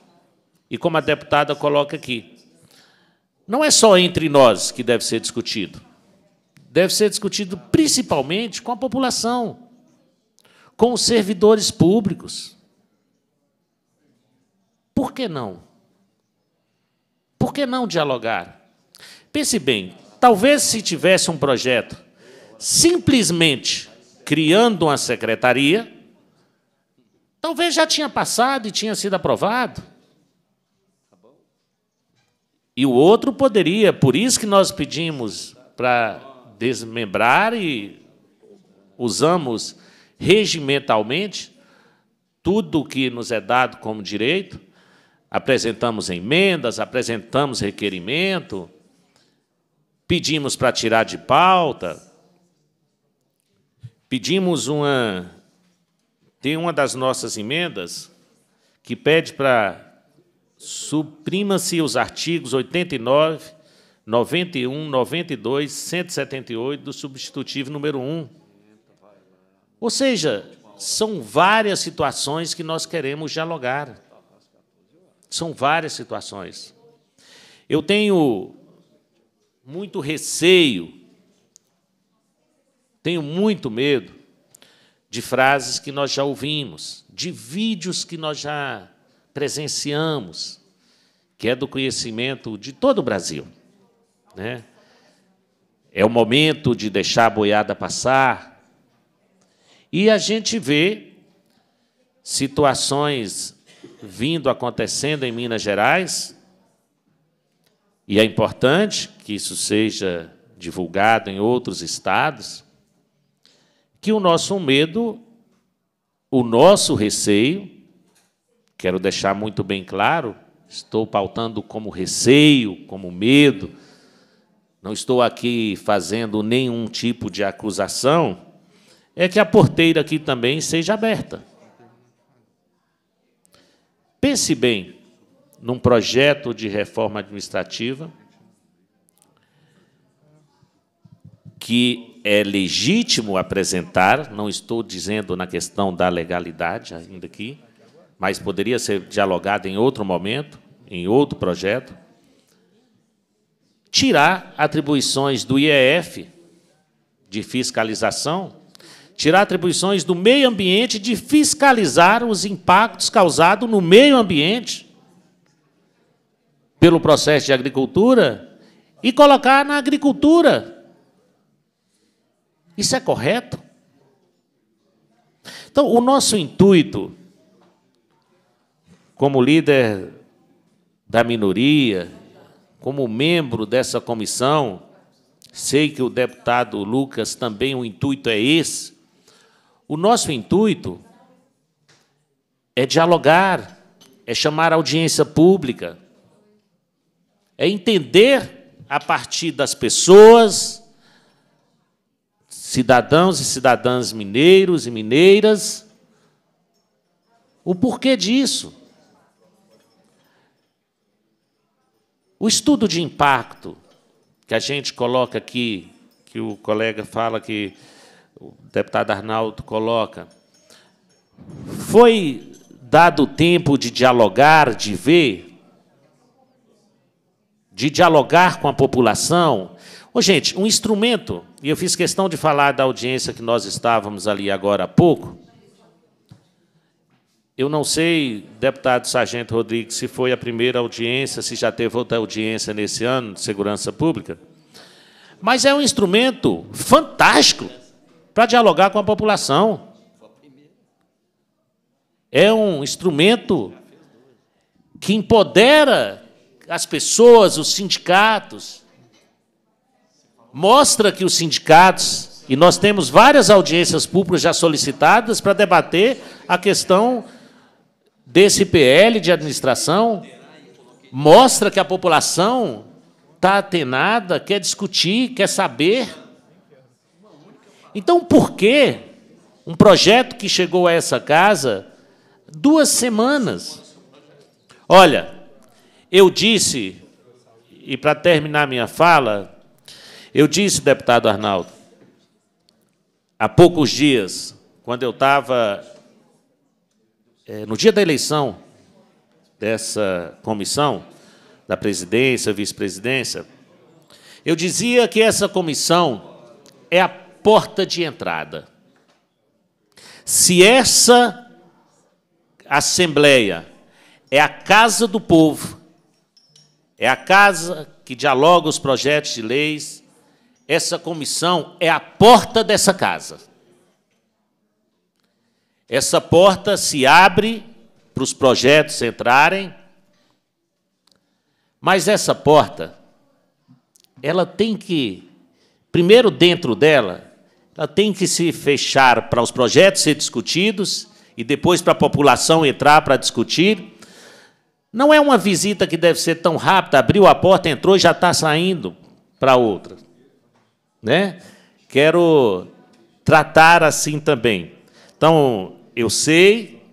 Speaker 5: e como a deputada coloca aqui, não é só entre nós que deve ser discutido, deve ser discutido principalmente com a população, com os servidores públicos. Por que não? Por que não dialogar? Pense bem, talvez se tivesse um projeto simplesmente criando uma secretaria, Talvez já tinha passado e tinha sido aprovado. E o outro poderia, por isso que nós pedimos para desmembrar e usamos regimentalmente tudo o que nos é dado como direito, apresentamos emendas, apresentamos requerimento, pedimos para tirar de pauta, pedimos uma tem uma das nossas emendas que pede para suprima-se os artigos 89, 91, 92, 178 do substitutivo número 1. Ou seja, são várias situações que nós queremos dialogar. São várias situações. Eu tenho muito receio, tenho muito medo de frases que nós já ouvimos, de vídeos que nós já presenciamos, que é do conhecimento de todo o Brasil. Né? É o momento de deixar a boiada passar. E a gente vê situações vindo acontecendo em Minas Gerais, e é importante que isso seja divulgado em outros estados, que o nosso medo, o nosso receio, quero deixar muito bem claro, estou pautando como receio, como medo, não estou aqui fazendo nenhum tipo de acusação, é que a porteira aqui também seja aberta. Pense bem num projeto de reforma administrativa que é legítimo apresentar, não estou dizendo na questão da legalidade ainda aqui, mas poderia ser dialogado em outro momento, em outro projeto, tirar atribuições do IEF de fiscalização, tirar atribuições do meio ambiente de fiscalizar os impactos causados no meio ambiente pelo processo de agricultura e colocar na agricultura isso é correto? Então, o nosso intuito, como líder da minoria, como membro dessa comissão, sei que o deputado Lucas também o intuito é esse. O nosso intuito é dialogar, é chamar audiência pública, é entender a partir das pessoas cidadãos e cidadãs mineiros e mineiras, o porquê disso. O estudo de impacto que a gente coloca aqui, que o colega fala que o deputado Arnaldo coloca, foi dado o tempo de dialogar, de ver, de dialogar com a população, Ô, gente, um instrumento, e eu fiz questão de falar da audiência que nós estávamos ali agora há pouco. Eu não sei, deputado Sargento Rodrigues, se foi a primeira audiência, se já teve outra audiência nesse ano de segurança pública, mas é um instrumento fantástico para dialogar com a população. É um instrumento que empodera as pessoas, os sindicatos, mostra que os sindicatos, e nós temos várias audiências públicas já solicitadas para debater a questão desse PL de administração, mostra que a população está atenada, quer discutir, quer saber. Então, por que um projeto que chegou a essa casa duas semanas? Olha, eu disse, e para terminar minha fala, eu disse, deputado Arnaldo, há poucos dias, quando eu estava é, eh, no dia da eleição dessa comissão, da presidência, vice-presidência, eu dizia que essa comissão é a porta de entrada. Se essa Assembleia é a casa do povo, é a casa que dialoga os projetos de leis, essa comissão é a porta dessa casa. Essa porta se abre para os projetos entrarem, mas essa porta, ela tem que, primeiro dentro dela, ela tem que se fechar para os projetos serem discutidos e depois para a população entrar para discutir. Não é uma visita que deve ser tão rápida, abriu a porta, entrou e já está saindo para outra né? Quero tratar assim também. Então, eu sei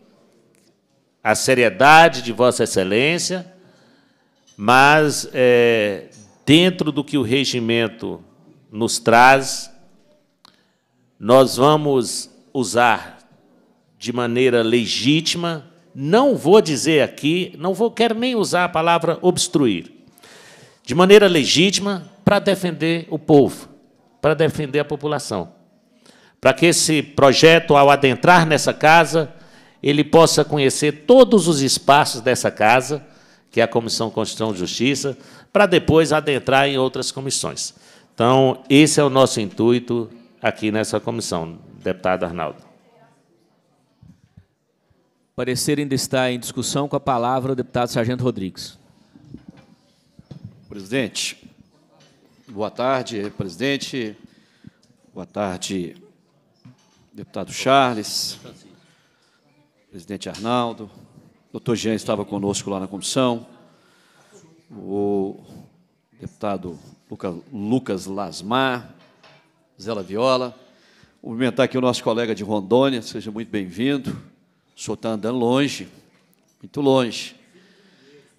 Speaker 5: a seriedade de Vossa Excelência, mas é, dentro do que o regimento nos traz, nós vamos usar de maneira legítima. Não vou dizer aqui, não vou quero nem usar a palavra obstruir. De maneira legítima para defender o povo para defender a população. Para que esse projeto, ao adentrar nessa casa, ele possa conhecer todos os espaços dessa casa, que é a Comissão Constituição e Justiça, para depois adentrar em outras comissões. Então, esse é o nosso intuito aqui nessa comissão, deputado Arnaldo. O parecer
Speaker 1: ainda está em discussão com a palavra o deputado Sargento Rodrigues.
Speaker 6: Presidente, Boa tarde, presidente. Boa tarde, deputado Charles, presidente Arnaldo. O doutor Jean estava conosco lá na comissão. O deputado Lucas, Lasmar, Zela Viola. Cumprimentar aqui o nosso colega de Rondônia, seja muito bem-vindo. O senhor está andando longe, muito longe.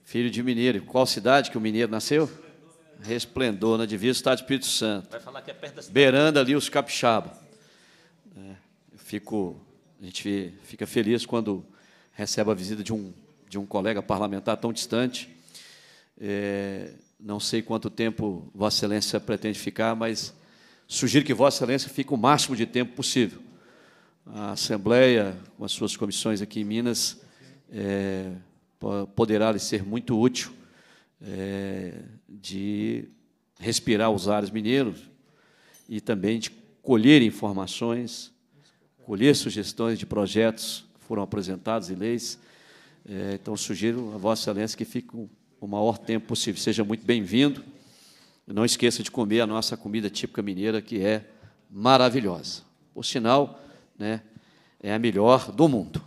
Speaker 6: Filho de mineiro. Qual cidade que o mineiro nasceu? resplendor, na né, divisa Estado do Espírito Santo. Vai falar que é perto da cidade. Beirando ali os capixaba. É, fico, a gente fica feliz quando recebe a visita de um, de um colega parlamentar tão distante. É, não sei quanto tempo Vossa Excelência pretende ficar, mas sugiro que Vossa Excelência fique o máximo de tempo possível. A Assembleia, com as suas comissões aqui em Minas, é, poderá lhe ser muito útil é, de respirar os ares mineiros e também de colher informações, colher sugestões de projetos que foram apresentados e leis. É, então, sugiro a Vossa Excelência que fique o, maior tempo possível. Seja muito bem-vindo. Não esqueça de comer a nossa comida típica mineira, que é maravilhosa. Por sinal, né, é a melhor do mundo.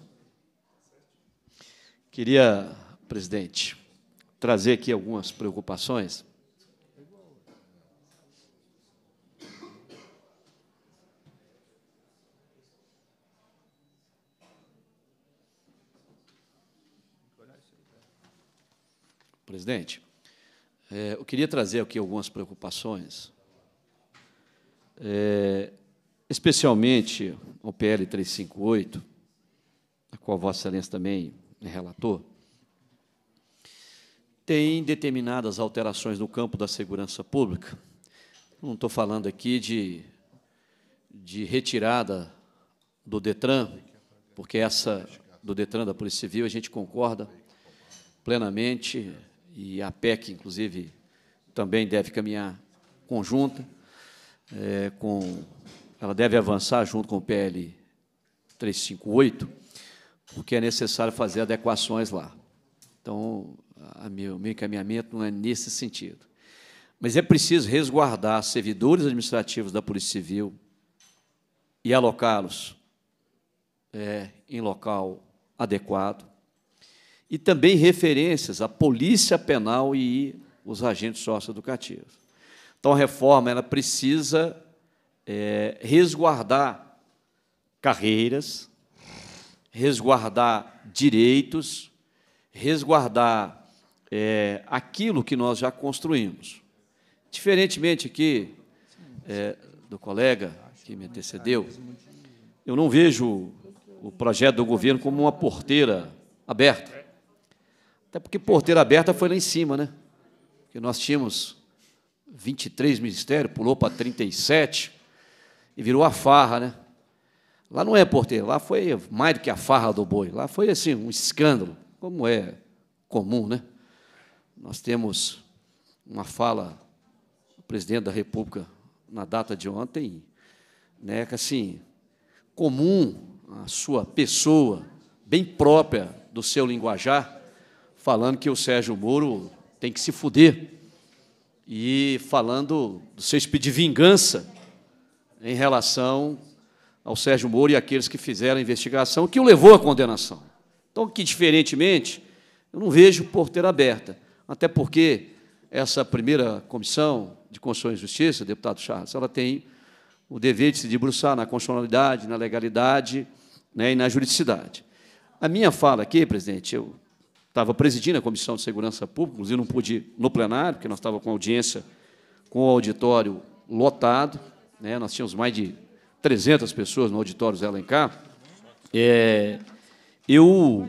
Speaker 6: Queria, presidente, trazer aqui algumas preocupações. Presidente, é, eu queria trazer aqui algumas preocupações, é, especialmente ao PL 358, a qual Vossa Excelência também é relator tem determinadas alterações no campo da segurança pública. Não estou falando aqui de, de retirada do DETRAN, porque essa do DETRAN, da Polícia Civil, a gente concorda plenamente, e a PEC, inclusive, também deve caminhar conjunta, é, com, ela deve avançar junto com o PL 358, porque é necessário fazer adequações lá. Então, a meu, meu encaminhamento não é nesse sentido. Mas é preciso resguardar servidores administrativos da Polícia Civil e alocá-los é, em local adequado. E também referências à Polícia Penal e os agentes socioeducativos. Então, a reforma ela precisa é, resguardar carreiras, resguardar direitos, resguardar é, aquilo que nós já construímos. Diferentemente aqui é, do colega que me antecedeu, eu não vejo o projeto do governo como uma porteira aberta. Até porque porteira aberta foi lá em cima, né? Porque nós tínhamos 23 ministérios, pulou para 37 e virou a farra, né? Lá não é porteira, lá foi mais do que a farra do boi, lá foi assim, um escândalo como é comum, né? Nós temos uma fala do presidente da República na data de ontem, né, que assim, comum a sua pessoa, bem própria do seu linguajar, falando que o Sérgio Moro tem que se fuder e falando do seu pedir de vingança em relação ao Sérgio Moro e aqueles que fizeram a investigação que o levou à condenação. Então, que diferentemente, eu não vejo porteira aberta, até porque essa primeira comissão de Constituição e Justiça, deputado Charles, ela tem o dever de se debruçar na constitucionalidade, na legalidade né, e na juridicidade. A minha fala aqui, presidente, eu estava presidindo a Comissão de Segurança Pública, inclusive não pude ir no plenário, porque nós estávamos com audiência com o auditório lotado, né, nós tínhamos mais de 300 pessoas no auditório Zé Alencar. É, eu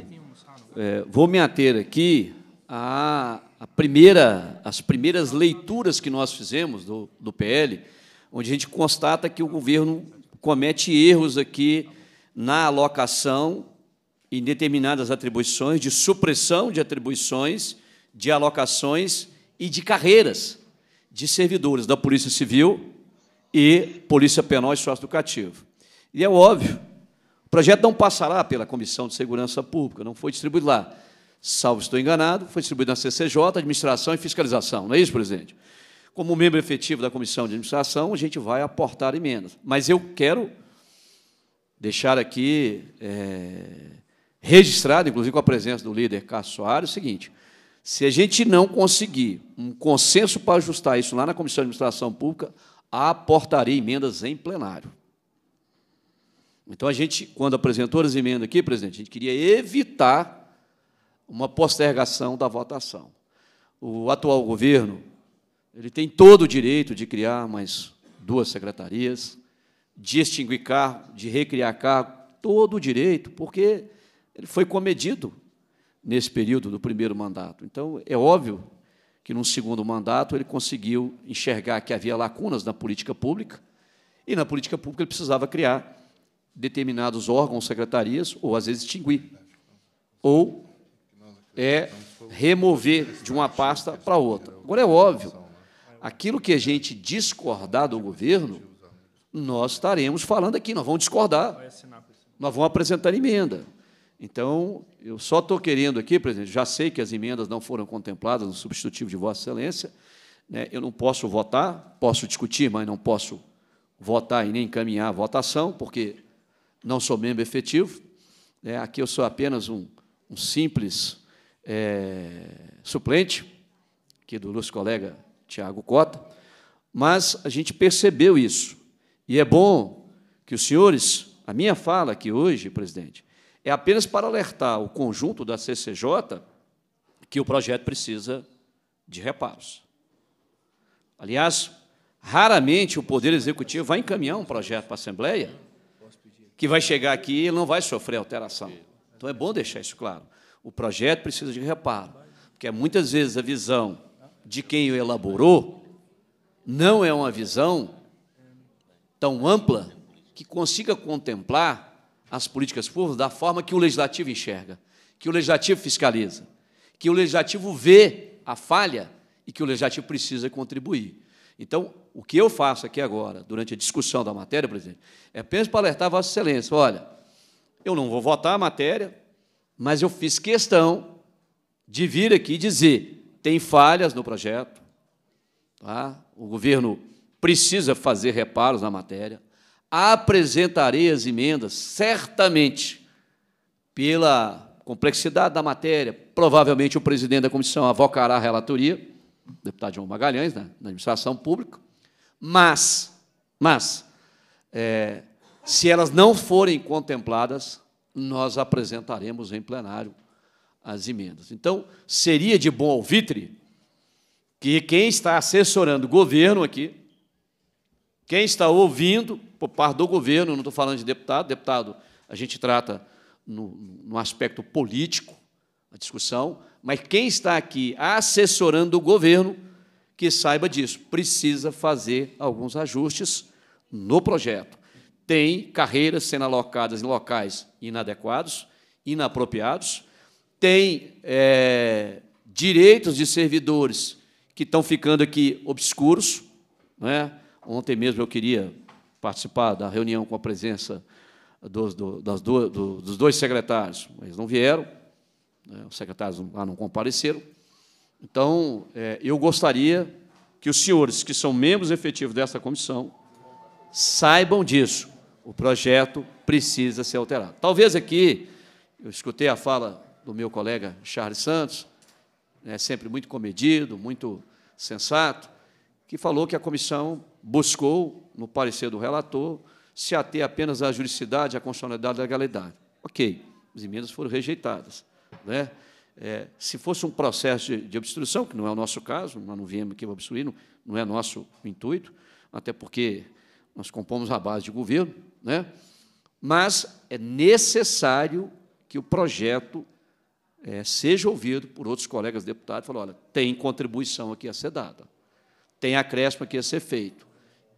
Speaker 6: é, vou me ater aqui à, à primeira, às primeiras leituras que nós fizemos do, do PL, onde a gente constata que o governo comete erros aqui na alocação em determinadas atribuições, de supressão de atribuições, de alocações e de carreiras de servidores da Polícia Civil e Polícia Penal e Sócio Educativo. E é óbvio o projeto não passará pela Comissão de Segurança Pública, não foi distribuído lá. Salvo estou enganado, foi distribuído na CCJ, Administração e Fiscalização, não é isso, presidente? Como membro efetivo da Comissão de Administração, a gente vai aportar emendas. Mas eu quero deixar aqui é, registrado, inclusive com a presença do líder Cássio Soares, o seguinte: se a gente não conseguir um consenso para ajustar isso lá na Comissão de Administração Pública, aportarei emendas em plenário. Então a gente, quando apresentou as emendas aqui, presidente, a gente queria evitar uma postergação da votação. O atual governo ele tem todo o direito de criar mais duas secretarias, de extinguir cargo, de recriar cargo, todo o direito, porque ele foi comedido nesse período do primeiro mandato. Então, é óbvio que, num segundo mandato, ele conseguiu enxergar que havia lacunas na política pública, e na política pública ele precisava criar determinados órgãos, secretarias, ou às vezes extinguir. Ou é remover de uma pasta para outra. Agora é óbvio, aquilo que a gente discordar do governo, nós estaremos falando aqui, nós vamos discordar. Nós vamos apresentar emenda. Então, eu só estou querendo aqui, presidente, já sei que as emendas não foram contempladas no substitutivo de Vossa Excelência, né, eu não posso votar, posso discutir, mas não posso votar e nem encaminhar a votação, porque não sou membro efetivo, né, aqui eu sou apenas um, um simples é, suplente, aqui do nosso colega Tiago Cota, mas a gente percebeu isso. E é bom que os senhores, a minha fala aqui hoje, presidente, é apenas para alertar o conjunto da CCJ que o projeto precisa de reparos. Aliás, raramente o Poder Executivo vai encaminhar um projeto para a Assembleia que vai chegar aqui, ele não vai sofrer alteração. Então é bom deixar isso claro. O projeto precisa de reparo, porque é muitas vezes a visão de quem o elaborou não é uma visão tão ampla que consiga contemplar as políticas públicas da forma que o legislativo enxerga, que o legislativo fiscaliza, que o legislativo vê a falha e que o legislativo precisa contribuir. Então, o que eu faço aqui agora, durante a discussão da matéria, presidente, é apenas para alertar Vossa Excelência: olha, eu não vou votar a matéria, mas eu fiz questão de vir aqui dizer: tem falhas no projeto, tá? o governo precisa fazer reparos na matéria, apresentarei as emendas, certamente, pela complexidade da matéria, provavelmente o presidente da comissão avocará a relatoria, o deputado João Magalhães, né, na administração pública, mas, mas, é, se elas não forem contempladas, nós apresentaremos em plenário as emendas. Então, seria de bom alvitre que quem está assessorando o governo aqui, quem está ouvindo por parte do governo, não estou falando de deputado, deputado a gente trata no, no aspecto político, a discussão, mas quem está aqui assessorando o governo que saiba disso, precisa fazer alguns ajustes no projeto. Tem carreiras sendo alocadas em locais inadequados, inapropriados, tem é, direitos de servidores que estão ficando aqui obscuros. Né? Ontem mesmo eu queria participar da reunião com a presença dos, do, das do, dos dois secretários, mas não vieram, né? os secretários lá não compareceram. Então, é, eu gostaria que os senhores que são membros efetivos dessa comissão saibam disso. O projeto precisa ser alterado. Talvez aqui, eu escutei a fala do meu colega Charles Santos, né, sempre muito comedido, muito sensato, que falou que a comissão buscou, no parecer do relator, se ater apenas à juridicidade, à constitucionalidade e à legalidade. Ok, as emendas foram rejeitadas. Né? é, se fosse um processo de, de, obstrução, que não é o nosso caso, nós não viemos aqui obstruir, não, não é nosso intuito, até porque nós compomos a base de governo, né? mas é necessário que o projeto é, seja ouvido por outros colegas deputados, falando, olha, tem contribuição aqui a ser dada, tem acréscimo aqui a ser feito,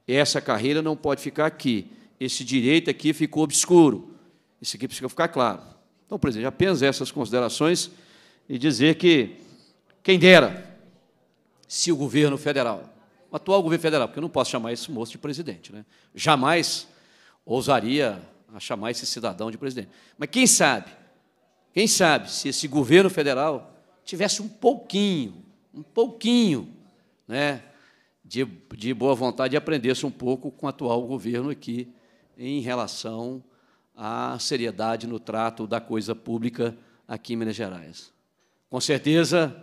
Speaker 6: essa carreira não pode ficar aqui, esse direito aqui ficou obscuro, isso aqui precisa ficar claro. Então, presidente, apenas essas considerações e dizer que, quem dera, se o governo federal, o atual governo federal, porque eu não posso chamar esse moço de presidente, né? jamais ousaria a chamar esse cidadão de presidente. Mas quem sabe, quem sabe, se esse governo federal tivesse um pouquinho, um pouquinho, né, de, de boa vontade e aprendesse um pouco com o atual governo aqui em relação à seriedade no trato da coisa pública aqui em Minas Gerais com certeza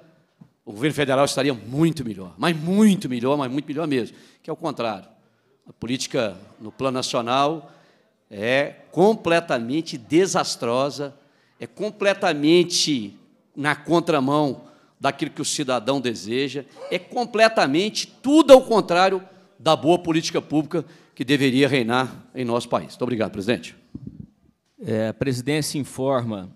Speaker 6: o governo federal estaria muito melhor, mas muito melhor, mas muito melhor mesmo, que é o contrário. A política no plano nacional é completamente desastrosa, é completamente na contramão daquilo que o cidadão deseja, é completamente tudo ao contrário da boa política pública que deveria reinar em nosso país. Muito
Speaker 1: obrigado, presidente. É, a presidência informa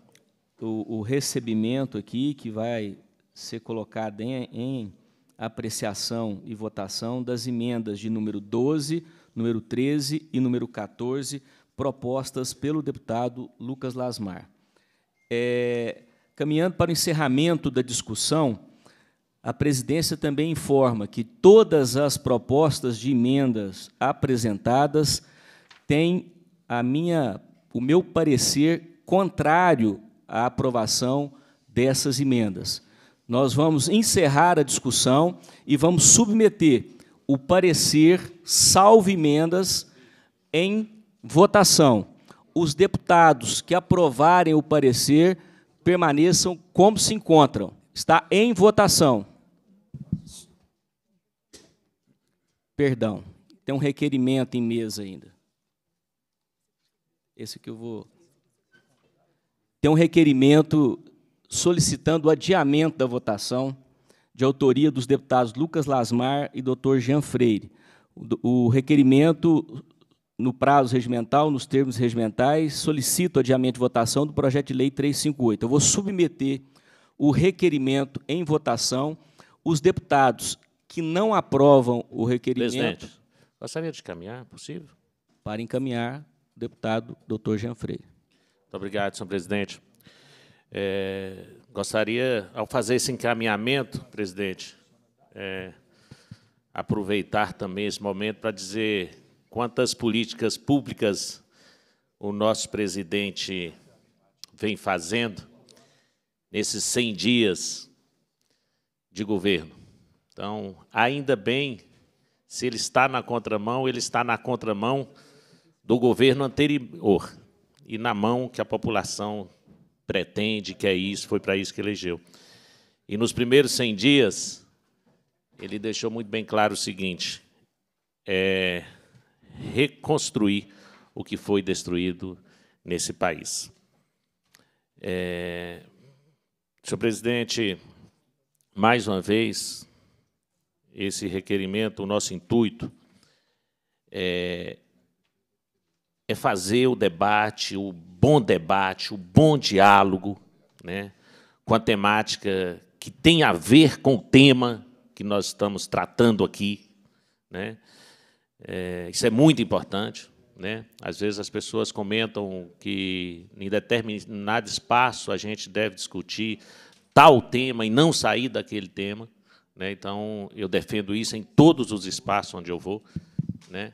Speaker 1: o, o recebimento aqui, que vai ser colocado em, em apreciação e votação das emendas de número 12, número 13 e número 14, propostas pelo deputado Lucas Lasmar. É, caminhando para o encerramento da discussão, a presidência também informa que todas as propostas de emendas apresentadas têm a minha, o meu parecer contrário a aprovação dessas emendas. Nós vamos encerrar a discussão e vamos submeter o parecer salvo emendas em votação. Os deputados que aprovarem o parecer permaneçam como se encontram. Está em votação. Perdão, tem um requerimento em mesa ainda. Esse que eu vou tem um requerimento solicitando o adiamento da votação de autoria dos deputados Lucas Lasmar e Dr. Jean Freire. O requerimento, no prazo regimental, nos termos regimentais, solicita o adiamento de votação do projeto de lei 358. Eu vou submeter o requerimento em votação. Os deputados que não
Speaker 5: aprovam o requerimento... Presidente, gostaria de caminhar, é possível? Para
Speaker 1: encaminhar, o deputado Dr. Jean Freire.
Speaker 5: Muito obrigado, senhor presidente. É, gostaria, ao fazer esse encaminhamento, presidente, é, aproveitar também esse momento para dizer quantas políticas públicas o nosso presidente vem fazendo nesses 100 dias de governo. Então, ainda bem, se ele está na contramão, ele está na contramão do governo anterior e na mão que a população pretende que é isso, foi para isso que elegeu. E nos primeiros 100 dias, ele deixou muito bem claro o seguinte: é reconstruir o que foi destruído nesse país. É, senhor presidente, mais uma vez, esse requerimento, o nosso intuito é, é fazer o debate, o bom debate, o bom diálogo, né, com a temática que tem a ver com o tema que nós estamos tratando aqui. Né? É, isso é muito importante. Né? Às vezes as pessoas comentam que em determinado espaço a gente deve discutir tal tema e não sair daquele tema. Né? Então eu defendo isso em todos os espaços onde eu vou. Né?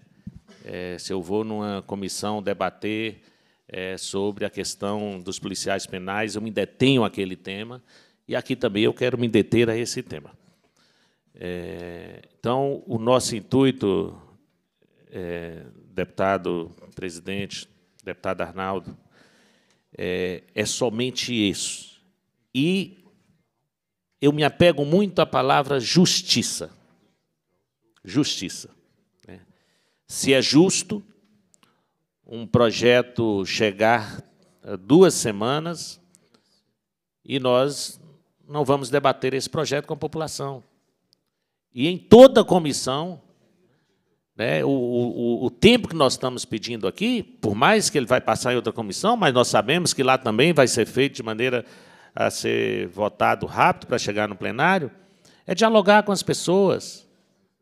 Speaker 5: é, se eu vou numa comissão debater é, sobre a questão dos policiais penais, eu me detenho àquele tema, e aqui também eu quero me deter a esse tema. É, então, o nosso intuito, é, deputado presidente, deputado Arnaldo, é, é somente isso. E eu me apego muito à palavra justiça. Justiça se é justo um projeto chegar duas semanas e nós não vamos debater esse projeto com a população. E em toda a comissão, né, o, o, o, tempo que nós estamos pedindo aqui, por mais que ele vai passar em outra comissão, mas nós sabemos que lá também vai ser feito de maneira a ser votado rápido para chegar no plenário, é dialogar com as pessoas.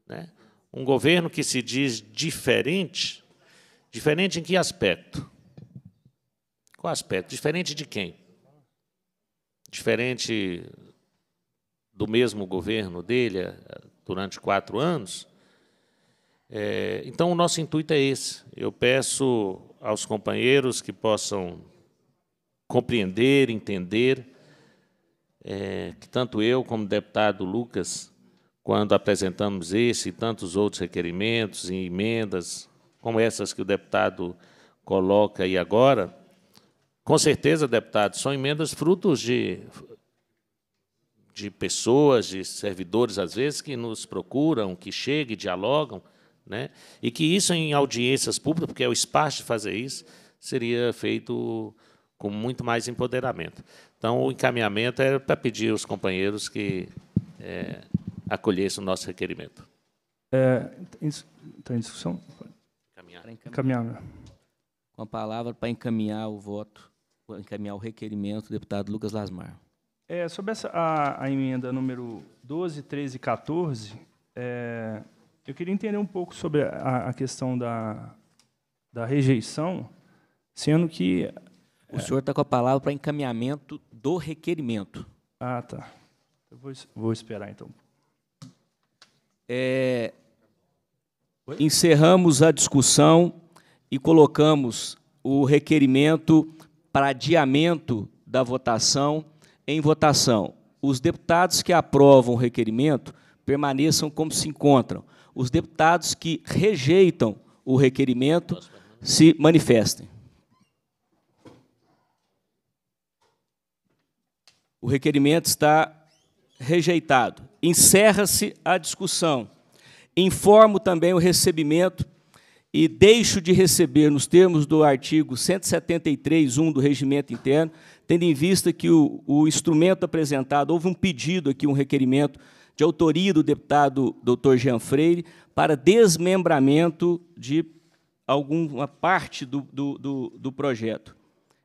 Speaker 5: Né? um governo que se diz diferente, diferente em que aspecto? Qual aspecto? Diferente de quem? Diferente do mesmo governo dele eh, durante quatro anos? É, então, o nosso intuito é esse. Eu peço aos companheiros que possam compreender, entender, é, que tanto eu, como deputado Lucas, quando apresentamos esse e tantos outros requerimentos e emendas, como essas que o deputado coloca aí agora, com certeza, deputado, são emendas frutos de, de pessoas, de servidores, às vezes, que nos procuram, que chegam e dialogam, né? e que isso em audiências públicas, porque é o espaço de fazer isso, seria feito com muito mais empoderamento. Então, o encaminhamento é para pedir aos companheiros que é, acolhesse o nosso requerimento.
Speaker 3: É, está em discussão? Caminhar. encaminhar. encaminhar.
Speaker 1: Com a palavra para encaminhar o voto, encaminhar o requerimento, deputado Lucas Lasmar.
Speaker 3: É, sobre essa, a, a, emenda número 12, 13 e 14, é, eu queria entender um pouco sobre a, a questão da, da rejeição, sendo que... O é, senhor está com a palavra para encaminhamento do requerimento. Ah, tá. Eu vou, vou esperar, então, um
Speaker 1: é, encerramos a discussão e colocamos o requerimento para adiamento da votação em votação. Os deputados que aprovam o requerimento permaneçam como se encontram. Os deputados que rejeitam o requerimento se manifestem. O requerimento está Rejeitado. Encerra-se a discussão. Informo também o recebimento e deixo de receber, nos termos do artigo 173.1 do Regimento Interno, tendo em vista que o, o, instrumento apresentado, houve um pedido aqui, um requerimento de autoria do deputado doutor Jean Freire para desmembramento de alguma parte do, do, do, do projeto.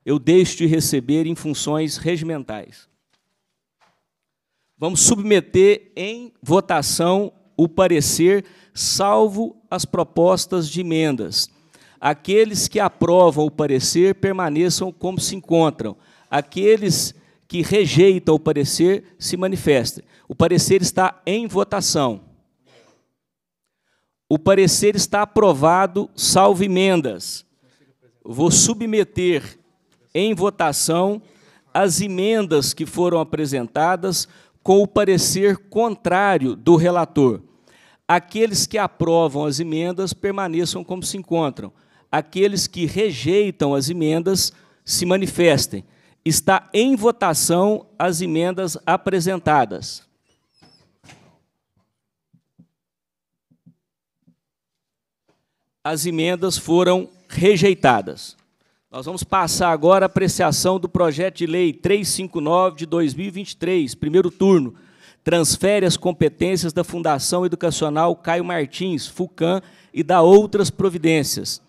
Speaker 1: Eu deixo de receber em funções regimentais. Vamos submeter em votação o parecer, salvo as propostas de emendas. Aqueles que aprovam o parecer permaneçam como se encontram. Aqueles que rejeitam o parecer se manifestem. O parecer está em votação. O parecer está aprovado, salvo emendas. Vou submeter em votação as emendas que foram apresentadas com o parecer contrário do relator. Aqueles que aprovam as emendas permaneçam como se encontram. Aqueles que rejeitam as emendas se manifestem. Está em votação as emendas apresentadas. As emendas foram rejeitadas. Nós vamos passar agora a apreciação do projeto de lei 359 de 2023, primeiro turno. Transfere as competências da Fundação Educacional Caio Martins, FUCAM, e da outras providências.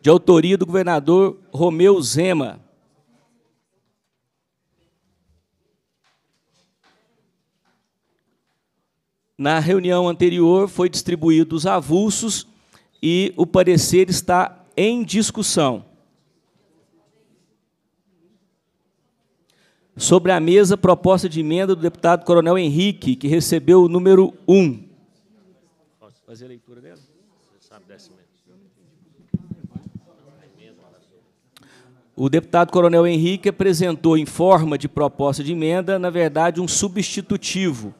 Speaker 1: De autoria do governador Romeu Zema. Na reunião anterior foi distribuídos avulsos e o parecer está em discussão. Sobre a mesa, proposta de emenda do deputado Coronel Henrique, que recebeu o número 1. Posso fazer a leitura dela? O deputado Coronel Henrique apresentou em forma de proposta de emenda, na verdade, um substitutivo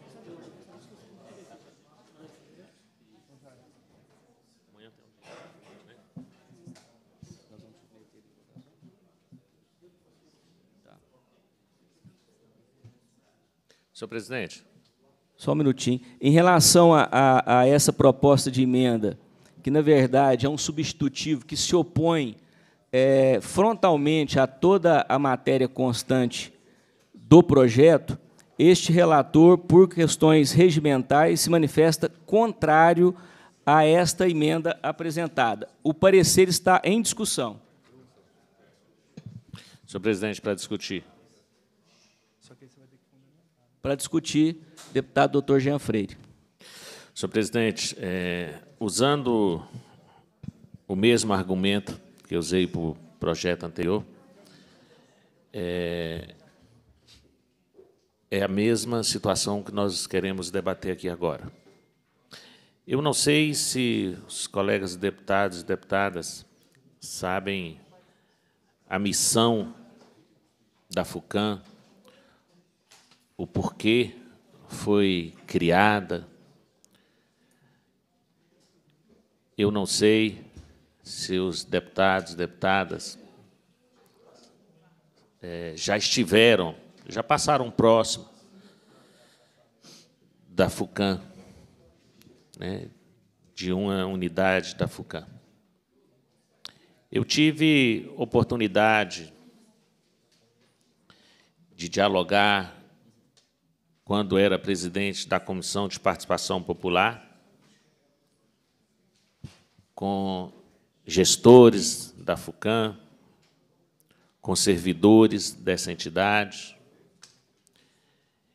Speaker 5: Senhor presidente.
Speaker 1: Só um minutinho. Em relação a, a, a essa proposta de emenda, que na verdade é um substitutivo que se opõe é, frontalmente a toda a matéria constante do projeto, este relator, por questões regimentais, se manifesta contrário a esta emenda apresentada. O parecer está em discussão.
Speaker 5: Senhor presidente, para discutir para discutir, deputado doutor Jean Freire. Senhor presidente, é, usando o mesmo argumento que eu usei para o projeto anterior, é, é a mesma situação que nós queremos debater aqui agora. Eu não sei se os colegas deputados e deputadas sabem a missão da FUCAM o porquê foi criada. Eu não sei se os deputados, deputadas é, já estiveram, já passaram próximo da FUCAM, né, de uma unidade da FUCAM. Eu tive oportunidade de dialogar quando era presidente da Comissão de Participação Popular, com gestores da FUCAM, com servidores dessa entidade.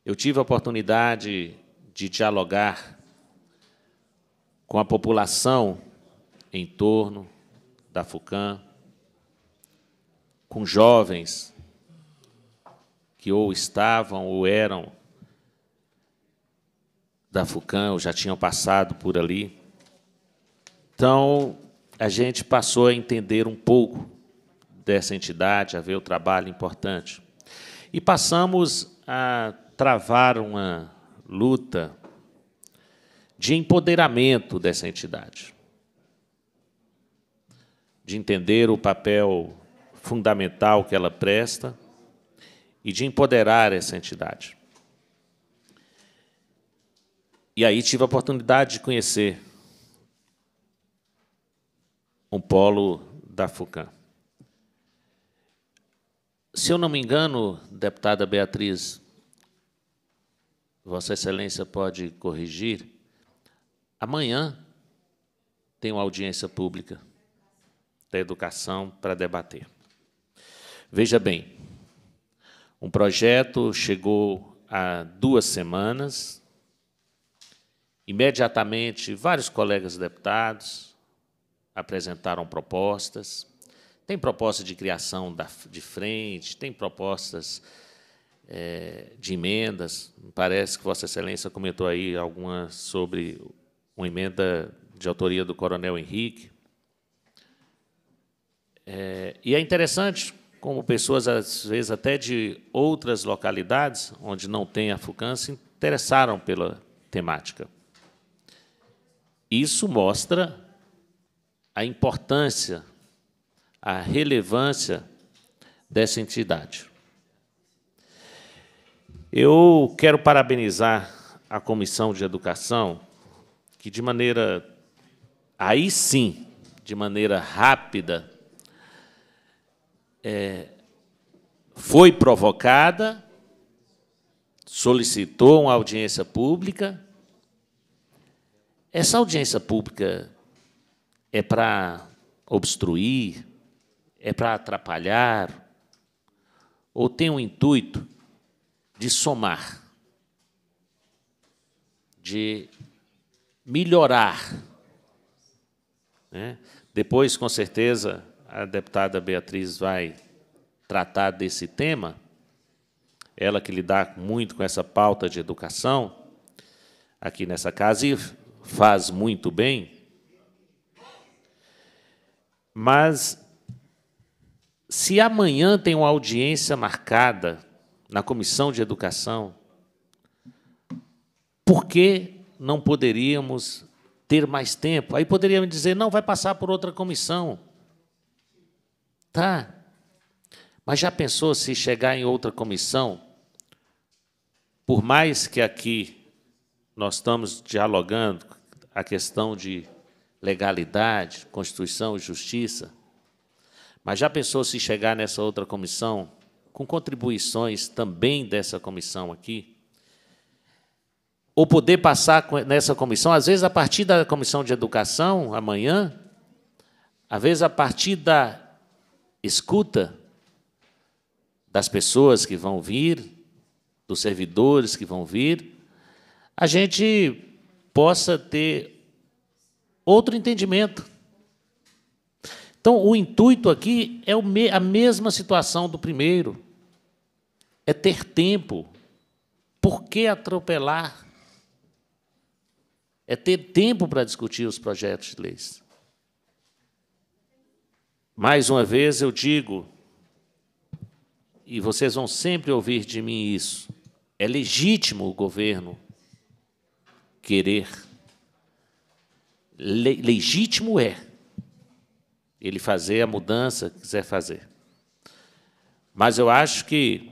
Speaker 5: Eu tive a oportunidade de dialogar com a população em torno da FUCAM, com jovens que ou estavam ou eram da FUCAM, já tinham passado por ali. Então, a gente passou a entender um pouco dessa entidade, a ver o trabalho importante. E passamos a travar uma luta de empoderamento dessa entidade, de entender o papel fundamental que ela presta e de empoderar essa entidade. E aí tive a oportunidade de conhecer um polo da FUCAM. Se eu não me engano, deputada Beatriz, Vossa Excelência pode corrigir, amanhã tem uma audiência pública da educação para debater. Veja bem, um projeto chegou há duas semanas Imediatamente, vários colegas deputados apresentaram propostas. Tem proposta de criação da, de frente, tem propostas é, de emendas. Parece que Vossa Excelência comentou aí alguma sobre uma emenda de autoria do Coronel Henrique. É, e é interessante como pessoas, às vezes, até de outras localidades, onde não tem a Fucan, se interessaram pela temática. Isso mostra a importância, a relevância dessa entidade. Eu quero parabenizar a Comissão de Educação, que de maneira, aí sim, de maneira rápida, é, foi provocada, solicitou uma audiência pública essa audiência pública é para obstruir? É para atrapalhar? Ou tem o intuito de somar, de melhorar? Né? Depois, com certeza, a deputada Beatriz vai tratar desse tema, ela que lidar muito com essa pauta de educação aqui nessa casa, e faz muito bem, mas se amanhã tem uma audiência marcada na comissão de educação, por que não poderíamos ter mais tempo? Aí poderíamos dizer, não, vai passar por outra comissão. Tá. Mas já pensou se chegar em outra comissão, por mais que aqui nós estamos dialogando, a questão de legalidade, Constituição e Justiça. Mas já pensou se chegar nessa outra comissão, com contribuições também dessa comissão aqui? Ou poder passar nessa comissão, às vezes a partir da comissão de educação, amanhã, às vezes a partir da escuta das pessoas que vão vir, dos servidores que vão vir, a gente possa ter outro entendimento. Então, o intuito aqui é a mesma situação do primeiro. É ter tempo. Por que atropelar? É ter tempo para discutir os projetos de leis. Mais uma vez eu digo, e vocês vão sempre ouvir de mim isso: é legítimo o governo querer. Le legítimo é ele fazer a mudança que quiser fazer. Mas eu acho que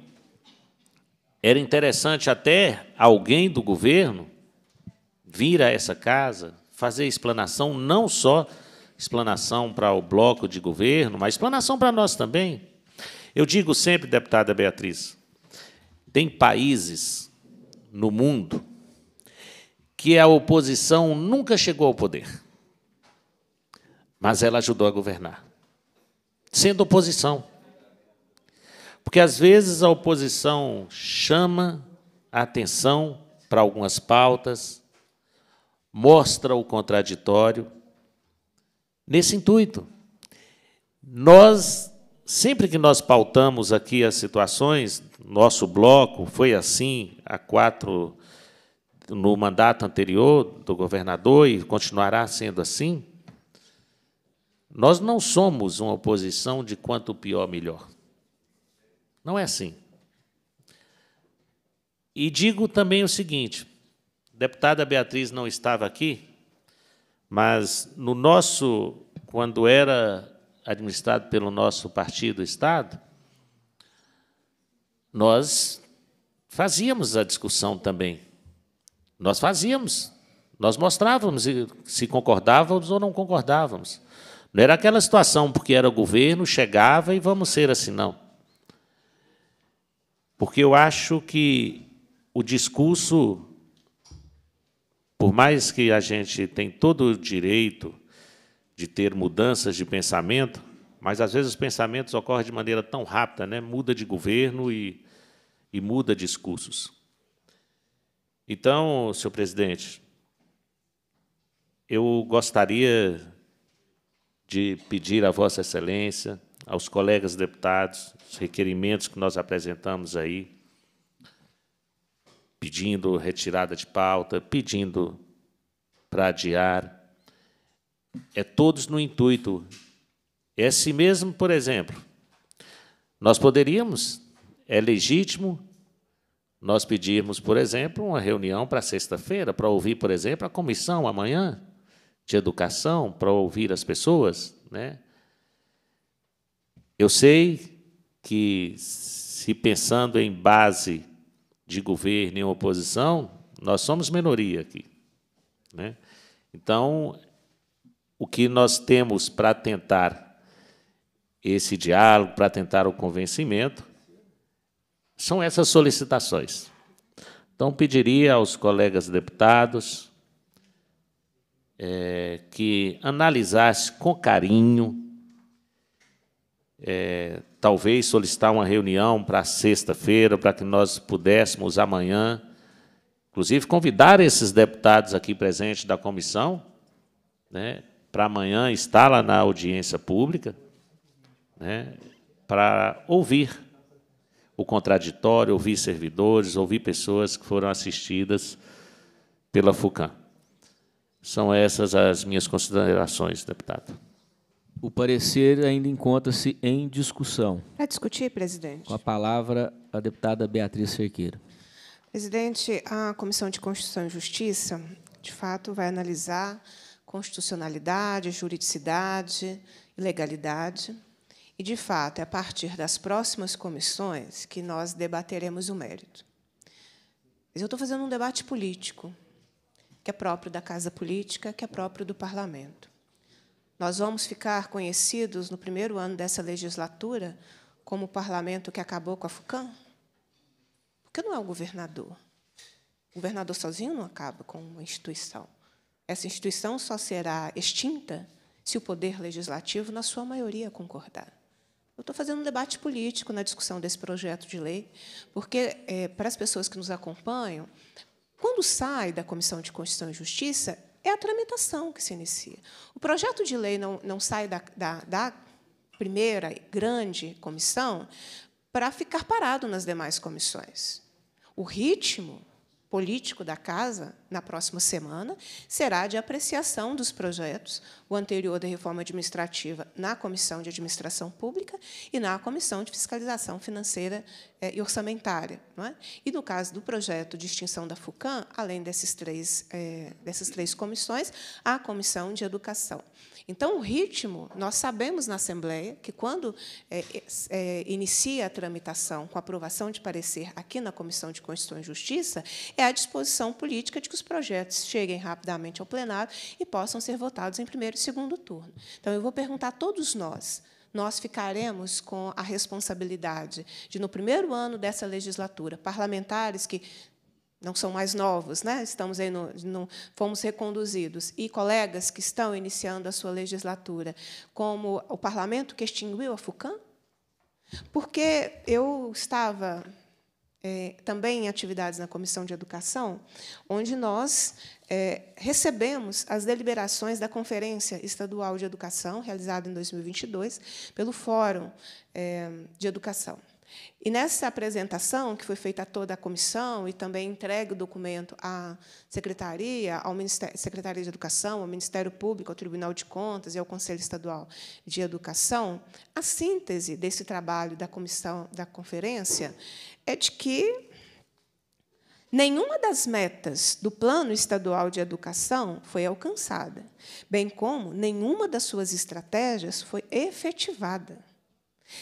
Speaker 5: era interessante até alguém do governo vir a essa casa, fazer explanação, não só explanação para o bloco de governo, mas explanação para nós também. Eu digo sempre, deputada Beatriz, tem países no mundo que a oposição nunca chegou ao poder, mas ela ajudou a governar, sendo oposição. Porque às vezes a oposição chama a atenção para algumas pautas, mostra o contraditório, nesse intuito. Nós, sempre que nós pautamos aqui as situações, nosso bloco foi assim há quatro no mandato anterior do governador e continuará sendo assim, nós não somos uma oposição de quanto pior, melhor. Não é assim. E digo também o seguinte: a deputada Beatriz não estava aqui, mas no nosso, quando era administrado pelo nosso partido Estado, nós fazíamos a discussão também. Nós fazíamos, nós mostrávamos se concordávamos ou não concordávamos. Não era aquela situação porque era governo, chegava e vamos ser assim, não. Porque eu acho que o discurso, por mais que a gente tem todo o direito de ter mudanças de pensamento, mas às vezes os pensamentos ocorrem de maneira tão rápida, né? muda de governo e, e muda discursos. Então, senhor presidente, eu gostaria de pedir a Vossa Excelência, aos colegas deputados, os requerimentos que nós apresentamos aí, pedindo retirada de pauta, pedindo para adiar. É todos no intuito. Esse mesmo, por exemplo, nós poderíamos, é legítimo, nós pedirmos, por exemplo, uma reunião para sexta-feira, para ouvir, por exemplo, a comissão amanhã de educação, para ouvir as pessoas. Né? Eu sei que, se pensando em base de governo e oposição, nós somos minoria aqui. Né? Então, o que nós temos para tentar esse diálogo, para tentar o convencimento, são essas solicitações. Então, pediria aos colegas deputados é, que analisasse com carinho, é, talvez solicitar uma reunião para sexta-feira, para que nós pudéssemos amanhã, inclusive convidar esses deputados aqui presentes da comissão, né, para amanhã estar lá na audiência pública, né, para ouvir o contraditório, ouvi servidores, ouvi pessoas que foram assistidas pela FUCAM. São essas as minhas considerações, deputado.
Speaker 1: O parecer ainda encontra-se em discussão.
Speaker 2: Para discutir, presidente.
Speaker 1: Com a palavra a deputada Beatriz Cerqueira.
Speaker 2: Presidente, a Comissão de Constituição e Justiça, de fato, vai analisar constitucionalidade, juridicidade, legalidade. E, de fato, é a partir das próximas comissões que nós debateremos o mérito. Mas eu estou fazendo um debate político, que é próprio da Casa Política, que é próprio do Parlamento. Nós vamos ficar conhecidos no primeiro ano dessa legislatura como o parlamento que acabou com a FUCAM? Porque não é o governador. O governador sozinho não acaba com uma instituição. Essa instituição só será extinta se o poder legislativo, na sua maioria, concordar. Eu estou fazendo um debate político na discussão desse projeto de lei, porque, é, para as pessoas que nos acompanham, quando sai da Comissão de Constituição e Justiça, é a tramitação que se inicia. O projeto de lei não, não sai da, da, da primeira grande comissão para ficar parado nas demais comissões. O ritmo político da casa na próxima semana, será de apreciação dos projetos, o anterior da reforma administrativa na Comissão de Administração Pública e na Comissão de Fiscalização Financeira eh, e Orçamentária. É? E, no caso do projeto de extinção da FUCAM, além desses três, é, dessas três comissões, há a Comissão de Educação. Então, o ritmo, nós sabemos na Assembleia que, quando é, é, inicia a tramitação com aprovação de parecer aqui na Comissão de Constituição e Justiça, é a disposição política de que os projetos cheguem rapidamente ao plenário e possam ser votados em primeiro e segundo turno. Então, eu vou perguntar a todos nós, nós ficaremos com a responsabilidade de, no primeiro ano dessa legislatura, parlamentares que não são mais novos, né? estamos aí no, no, fomos reconduzidos, e colegas que estão iniciando a sua legislatura, como o parlamento que extinguiu a FUCAM? Porque eu estava é, também em atividades na Comissão de Educação, onde nós é, recebemos as deliberações da Conferência Estadual de Educação, realizada em 2022, pelo Fórum é, de Educação. E nessa apresentação, que foi feita a toda a comissão e também entregue o documento à Secretaria, ao Ministério, Secretaria de Educação, ao Ministério Público, ao Tribunal de Contas e ao Conselho Estadual de Educação, a síntese desse trabalho da comissão da conferência é de que Nenhuma das metas do Plano Estadual de Educação foi alcançada, bem como nenhuma das suas estratégias foi efetivada.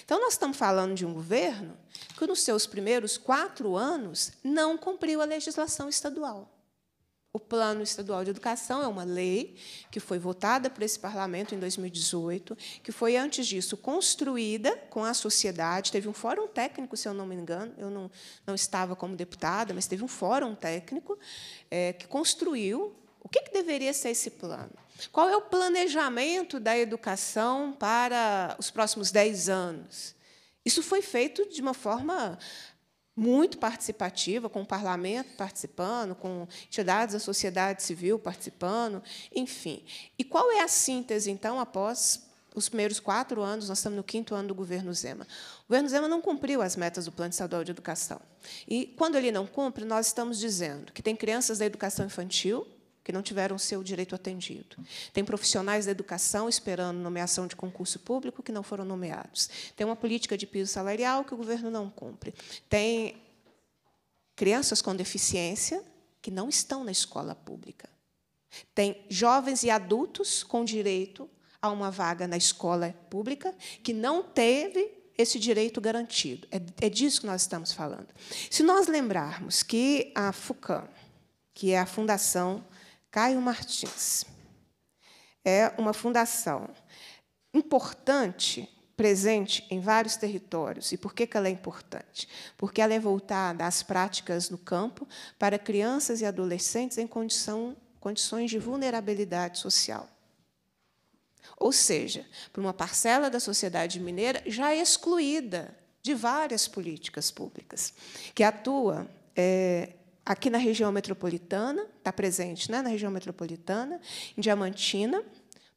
Speaker 2: Então, nós estamos falando de um governo que, nos seus primeiros quatro anos, não cumpriu a legislação estadual. O Plano Estadual de Educação é uma lei que foi votada por esse parlamento em 2018, que foi, antes disso, construída com a sociedade. Teve um fórum técnico, se eu não me engano, eu não, não estava como deputada, mas teve um fórum técnico é, que construiu o que, que deveria ser esse plano. Qual é o planejamento da educação para os próximos 10 anos? Isso foi feito de uma forma muito participativa, com o parlamento participando, com entidades da sociedade civil participando, enfim. E qual é a síntese, então, após os primeiros quatro anos, nós estamos no quinto ano do governo Zema. O governo Zema não cumpriu as metas do Plano Estadual de Educação. E, quando ele não cumpre, nós estamos dizendo que tem crianças da educação infantil que não tiveram seu direito atendido. Tem profissionais da educação esperando nomeação de concurso público que não foram nomeados. Tem uma política de piso salarial que o governo não cumpre. Tem crianças com deficiência que não estão na escola pública. Tem jovens e adultos com direito a uma vaga na escola pública que não teve esse direito garantido. É, é disso que nós estamos falando. Se nós lembrarmos que a FUCAM, que é a Fundação Caio Martins. É uma fundação importante, presente em vários territórios. E por que, ela é importante? Porque ela é voltada às práticas no campo para crianças e adolescentes em condição, condições de vulnerabilidade social. Ou seja, para uma parcela da sociedade mineira já excluída de várias políticas públicas, que atua é, aqui na região metropolitana, está presente né, na região metropolitana, em Diamantina,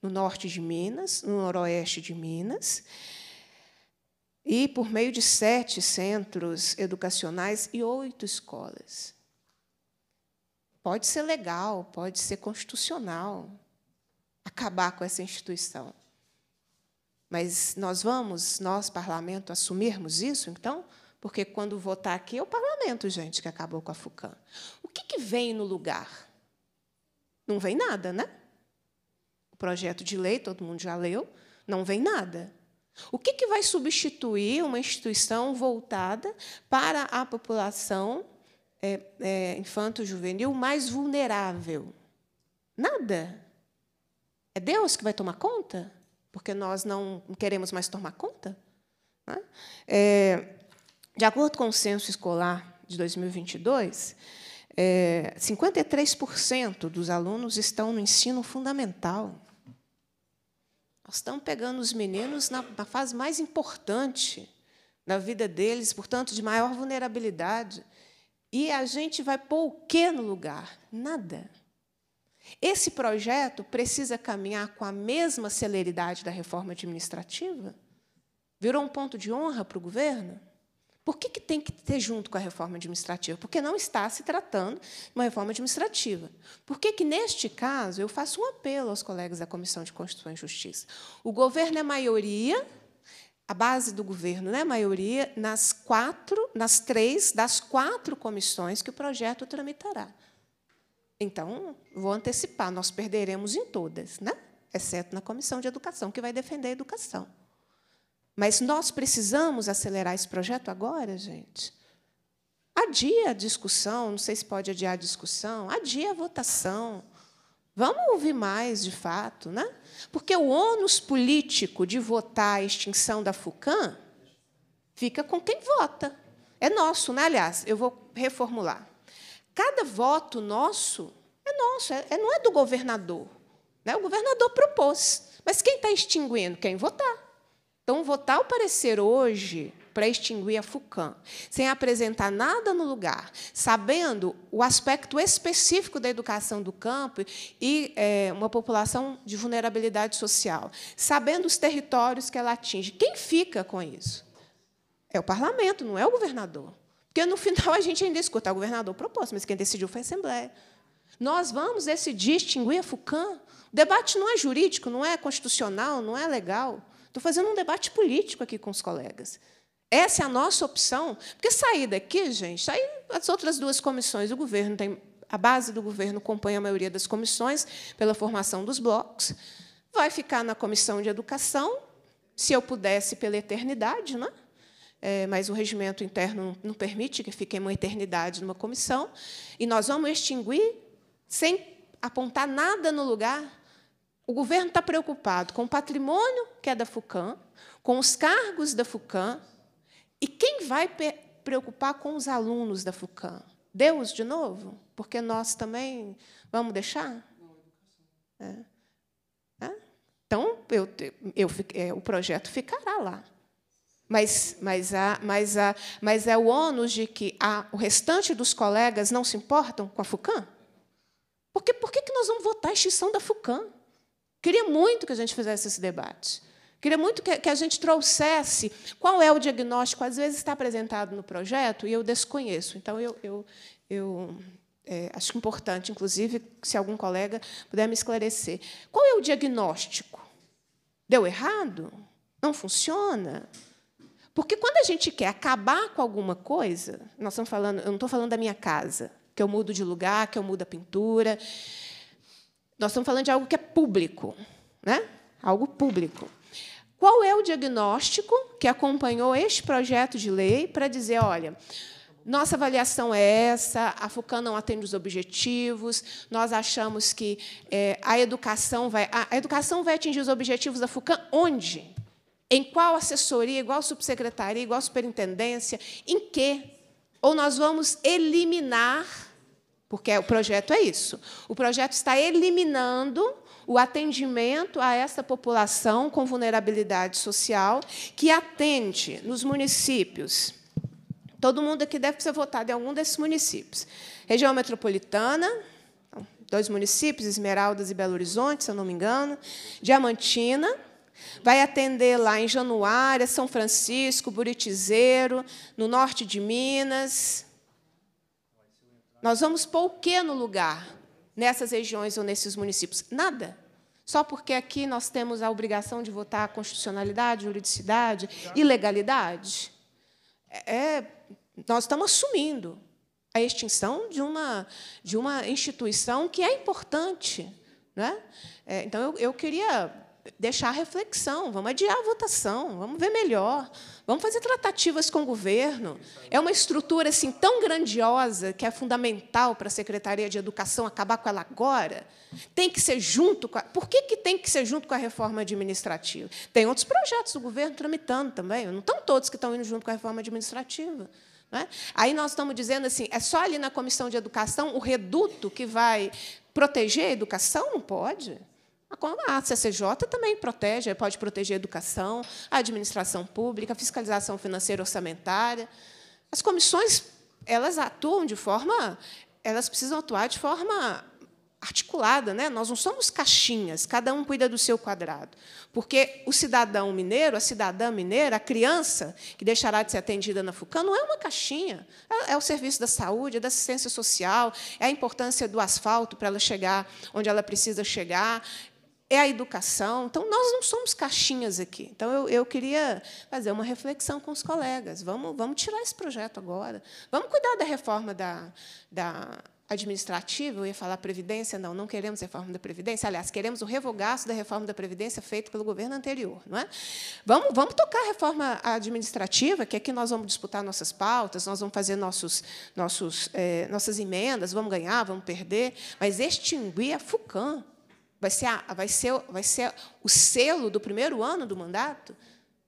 Speaker 2: no norte de Minas, no noroeste de Minas, e por meio de sete centros educacionais e oito escolas. Pode ser legal, pode ser constitucional acabar com essa instituição. Mas nós vamos, nós, parlamento, assumirmos isso, então? Porque quando votar aqui é o parlamento, gente, que acabou com a FUCAM. O que, que vem no lugar? Não vem nada, né? O projeto de lei, todo mundo já leu, não vem nada. O que, que vai substituir uma instituição voltada para a população é, é, infanto-juvenil mais vulnerável? Nada. É Deus que vai tomar conta? Porque nós não queremos mais tomar conta? Né? É? É, de acordo com o censo escolar de 2022, é, 53% dos alunos estão no ensino fundamental. Nós estamos pegando os meninos na, na fase mais importante da vida deles, portanto, de maior vulnerabilidade. E a gente vai pôr o quê no lugar? Nada. Esse projeto precisa caminhar com a mesma celeridade da reforma administrativa? Virou um ponto de honra para o governo? Por que, que tem que ter junto com a reforma administrativa? Porque não está se tratando de uma reforma administrativa. Por que, que, neste caso, eu faço um apelo aos colegas da Comissão de Constituição e Justiça? O governo é maioria, a base do governo é maioria nas quatro, nas três das quatro comissões que o projeto tramitará. Então, vou antecipar, nós perderemos em todas, né? exceto na Comissão de Educação, que vai defender a educação. Mas nós precisamos acelerar esse projeto agora, gente? Adia a discussão, não sei se pode adiar a discussão, adia a votação. Vamos ouvir mais, de fato, né? Porque o ônus político de votar a extinção da FUCAM fica com quem vota. É nosso, né? Aliás, eu vou reformular. Cada voto nosso é nosso, é, é não é do governador. Né? O governador propôs. Mas quem está extinguindo? Quem votar. Então, votar o parecer hoje para extinguir a FUCAM, sem apresentar nada no lugar, sabendo o aspecto específico da educação do campo e é, uma população de vulnerabilidade social, sabendo os territórios que ela atinge. Quem fica com isso? É o parlamento, não é o governador. Porque, no final, a gente ainda escuta ah, o governador proposto, mas quem decidiu foi a Assembleia. Nós vamos decidir extinguir a FUCAM? O debate não é jurídico, não é constitucional, não é legal. Estou fazendo um debate político aqui com os colegas. Essa é a nossa opção. Porque sair daqui, gente, aí as outras duas comissões, o governo tem. A base do governo acompanha a maioria das comissões pela formação dos blocos. Vai ficar na comissão de educação, se eu pudesse, pela eternidade, né? É, mas o regimento interno não permite que fique uma eternidade numa comissão. E nós vamos extinguir sem apontar nada no lugar o governo está preocupado com o patrimônio que é da FUCAM, com os cargos da FUCAM, e quem vai preocupar com os alunos da FUCAM? Deus, de novo? Porque nós também vamos deixar? É. É? Então, eu, eu, é, o projeto ficará lá. Mas, mas, há, mas, há, mas é o ônus de que há, o restante dos colegas não se importam com a FUCAM? Porque por que nós vamos votar a extinção da FUCAM? Queria muito que a gente fizesse esse debate. Queria muito que a gente trouxesse qual é o diagnóstico, às vezes está apresentado no projeto e eu desconheço. Então, eu, eu, eu é, acho importante, inclusive, se algum colega puder me esclarecer. Qual é o diagnóstico? Deu errado? Não funciona? Porque quando a gente quer acabar com alguma coisa, nós estamos falando, eu não estou falando da minha casa, que eu mudo de lugar, que eu mudo a pintura, nós estamos falando de algo que é público, né? Algo público. Qual é o diagnóstico que acompanhou este projeto de lei para dizer, olha, nossa avaliação é essa, a FUCAN não atende os objetivos, nós achamos que é, a educação vai. A, a educação vai atingir os objetivos da FUCAN onde? Em qual assessoria, igual subsecretaria, igual superintendência? Em quê? Ou nós vamos eliminar porque o projeto é isso. O projeto está eliminando o atendimento a essa população com vulnerabilidade social que atende nos municípios. Todo mundo aqui deve ser votado em algum desses municípios. Região metropolitana, então, dois municípios, Esmeraldas e Belo Horizonte, se eu não me engano, Diamantina, vai atender lá em Januária, São Francisco, Buritizeiro, no norte de Minas, nós vamos pôr o que no lugar nessas regiões ou nesses municípios? Nada. Só porque aqui nós temos a obrigação de votar a constitucionalidade, juridicidade e legalidade. É, é, nós estamos assumindo a extinção de uma, de uma instituição que é importante. Né? É, então, eu, eu queria deixar a reflexão, vamos adiar a votação, vamos ver melhor, vamos fazer tratativas com o governo. É uma estrutura assim tão grandiosa que é fundamental para a Secretaria de Educação acabar com ela agora. Tem que ser junto com a... Por que, que tem que ser junto com a reforma administrativa? Tem outros projetos do governo tramitando também, não estão todos que estão indo junto com a reforma administrativa. É? Aí nós estamos dizendo assim, é só ali na comissão de educação o reduto que vai proteger a educação? Não pode. A CCJ também protege, pode proteger a educação, a administração pública, a fiscalização financeira orçamentária. As comissões elas atuam de forma, elas precisam atuar de forma articulada, né? Nós não somos caixinhas, cada um cuida do seu quadrado. Porque o cidadão mineiro, a cidadã mineira, a criança que deixará de ser atendida na FUCAM não é uma caixinha. É, é o serviço da saúde, é da assistência social, é a importância do asfalto para ela chegar onde ela precisa chegar, é a educação. Então, nós não somos caixinhas aqui. Então, eu, eu, queria fazer uma reflexão com os colegas. Vamos, vamos tirar esse projeto agora. Vamos cuidar da reforma da, da administrativa. Eu ia falar Previdência. Não, não queremos reforma da Previdência. Aliás, queremos o revogaço da reforma da Previdência feita pelo governo anterior. Não é? vamos, vamos tocar a reforma administrativa, que aqui nós vamos disputar nossas pautas, nós vamos fazer nossos, nossos, eh, nossas emendas, vamos ganhar, vamos perder, mas extinguir a FUCAM vai ser, a, vai, ser, vai ser o selo do primeiro ano do mandato,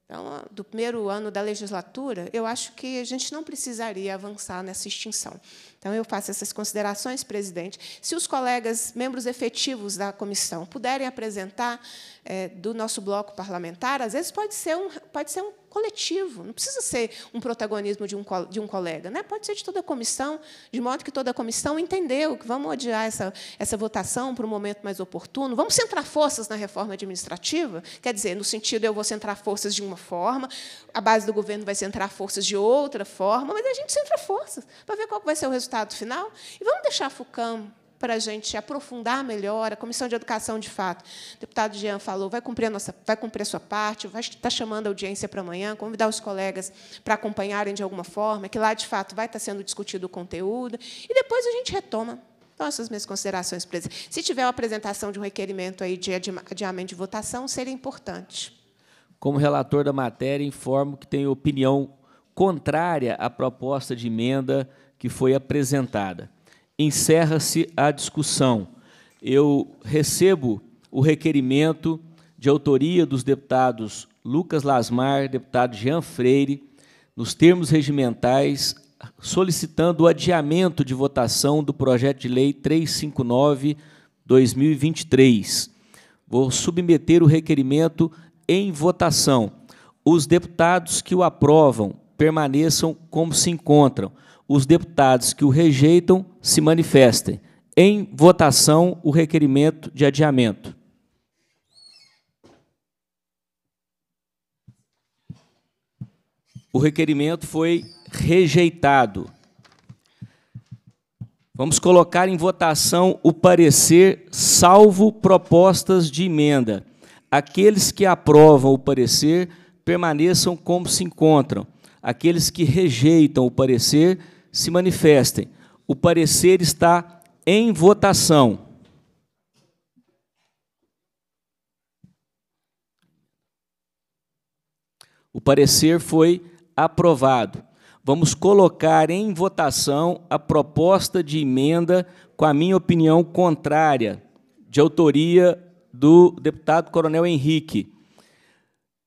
Speaker 2: então, do primeiro ano da legislatura, eu acho que a gente não precisaria avançar nessa extinção. Então, eu faço essas considerações, presidente. Se os colegas, membros efetivos da comissão, puderem apresentar é, do nosso bloco parlamentar, às vezes pode ser um, pode ser um coletivo. Não precisa ser um protagonismo de um, de um colega. Né? Pode ser de toda a comissão, de modo que toda a comissão entendeu que vamos adiar essa, essa votação para um momento mais oportuno. Vamos centrar forças na reforma administrativa? Quer dizer, no sentido eu vou centrar forças de uma forma, a base do governo vai centrar forças de outra forma, mas a gente centra forças para ver qual vai ser o resultado final. E vamos deixar a FUCAM para a gente aprofundar melhor. A Comissão de Educação, de fato, o deputado Jean falou, vai cumprir a, nossa, vai cumprir a sua parte, vai estar tá chamando a audiência para amanhã, convidar os colegas para acompanharem de alguma forma, que lá, de fato, vai estar tá sendo discutido o conteúdo, e depois a gente retoma. Então, essas minhas considerações, presidente. Se tiver uma apresentação de um requerimento aí de adiamento de votação, seria importante.
Speaker 1: Como relator da matéria, informo que tenho opinião contrária à proposta de emenda que foi apresentada encerra-se a discussão. Eu recebo o requerimento de autoria dos deputados Lucas Lasmar, deputado Jean Freire, nos termos regimentais, solicitando o adiamento de votação do projeto de lei 359/2023. Vou submeter o requerimento em votação. Os deputados que o aprovam permaneçam como se encontram. Os deputados que o rejeitam se manifestem. Em votação, o requerimento de adiamento. O requerimento foi rejeitado. Vamos colocar em votação o parecer, salvo propostas de emenda. Aqueles que aprovam o parecer permaneçam como se encontram. Aqueles que rejeitam o parecer se manifestem. O parecer está em votação. O parecer foi aprovado. Vamos colocar em votação a proposta de emenda com a minha opinião contrária, de autoria do deputado Coronel Henrique.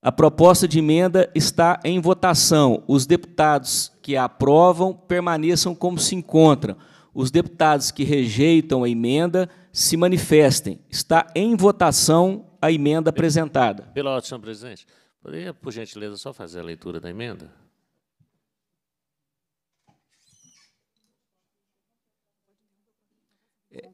Speaker 1: A proposta de emenda está em votação. Os deputados que a aprovam permaneçam como se encontram. Os deputados que rejeitam a emenda se manifestem. Está em votação a emenda apresentada.
Speaker 5: Pela ordem, senhor presidente, poderia, por gentileza, só fazer a leitura da emenda?
Speaker 1: É,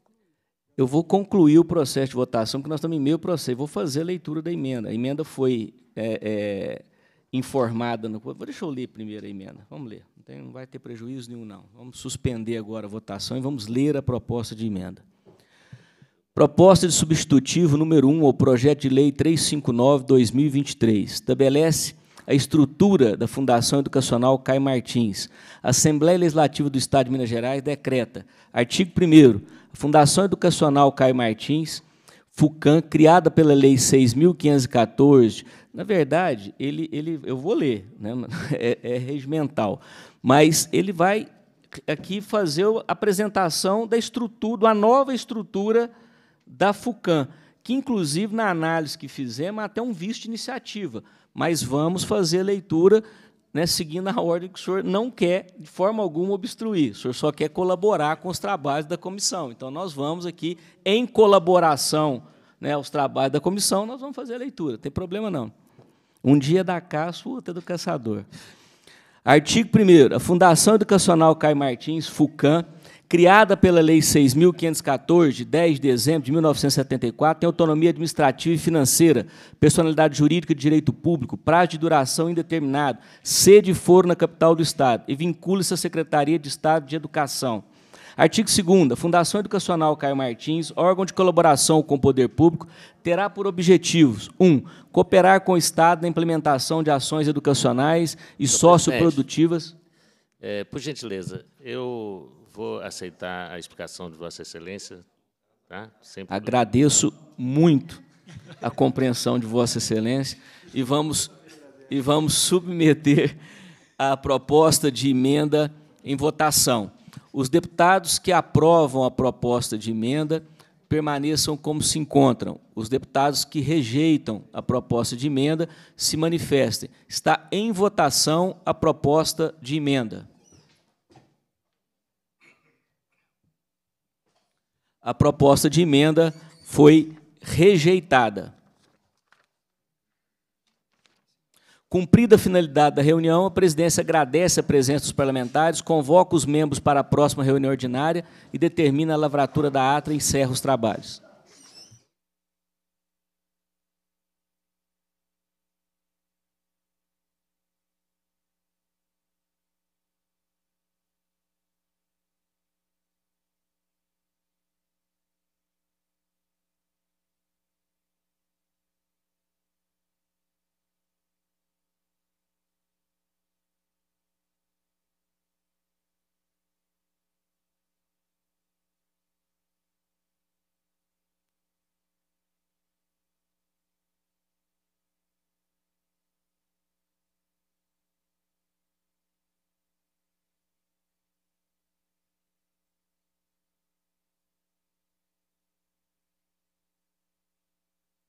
Speaker 1: eu vou concluir o processo de votação, porque nós estamos em meio processo. Eu vou fazer a leitura da emenda. A emenda foi é, é, informada no. Deixa eu ler primeiro a emenda. Vamos ler. Não, tem, não vai ter prejuízo nenhum, não. Vamos suspender agora a votação e vamos ler a proposta de emenda. Proposta de substitutivo número 1 ao projeto de lei 359/2023 estabelece a estrutura da Fundação Educacional Caio Martins. A Assembleia Legislativa do Estado de Minas Gerais decreta, artigo 1 a Fundação Educacional Caio Martins Fucan, criada pela Lei 6.514, na verdade, ele, ele, eu vou ler, né? é, é regimental, mas ele vai aqui fazer a apresentação da estrutura, da nova estrutura da Fucan, que inclusive na análise que fizemos até um visto de iniciativa, mas vamos fazer leitura né, seguindo a ordem que o senhor não quer, de forma alguma, obstruir. O senhor só quer colaborar com os trabalhos da comissão. Então, nós vamos aqui, em colaboração né, aos trabalhos da comissão, nós vamos fazer a leitura. Não tem problema, não. Um dia da caça, o outro é do caçador. Artigo 1 A Fundação Educacional Caio Martins, FUCAM, criada pela Lei 6.514, de 10 de dezembro de 1974, tem autonomia administrativa e financeira, personalidade jurídica de direito público, prazo de duração indeterminado, sede e foro na capital do Estado, e vincula-se à Secretaria de Estado de Educação. Artigo 2 Fundação Educacional Caio Martins, órgão de colaboração com o poder público, terá por objetivos: 1. Um, cooperar com o Estado na implementação de ações educacionais e socioprodutivas.
Speaker 5: É, por gentileza, eu vou aceitar a explicação de Vossa Excelência. Tá? Sempre...
Speaker 1: Agradeço muito a compreensão de Vossa Excelência e vamos, e vamos submeter a proposta de emenda em votação. Os deputados que aprovam a proposta de emenda permaneçam como se encontram. Os deputados que rejeitam a proposta de emenda se manifestem. Está em votação a proposta de emenda. a proposta de emenda foi rejeitada. Cumprida a finalidade da reunião, a presidência agradece a presença dos parlamentares, convoca os membros para a próxima reunião ordinária e determina a lavratura da ata e encerra os trabalhos.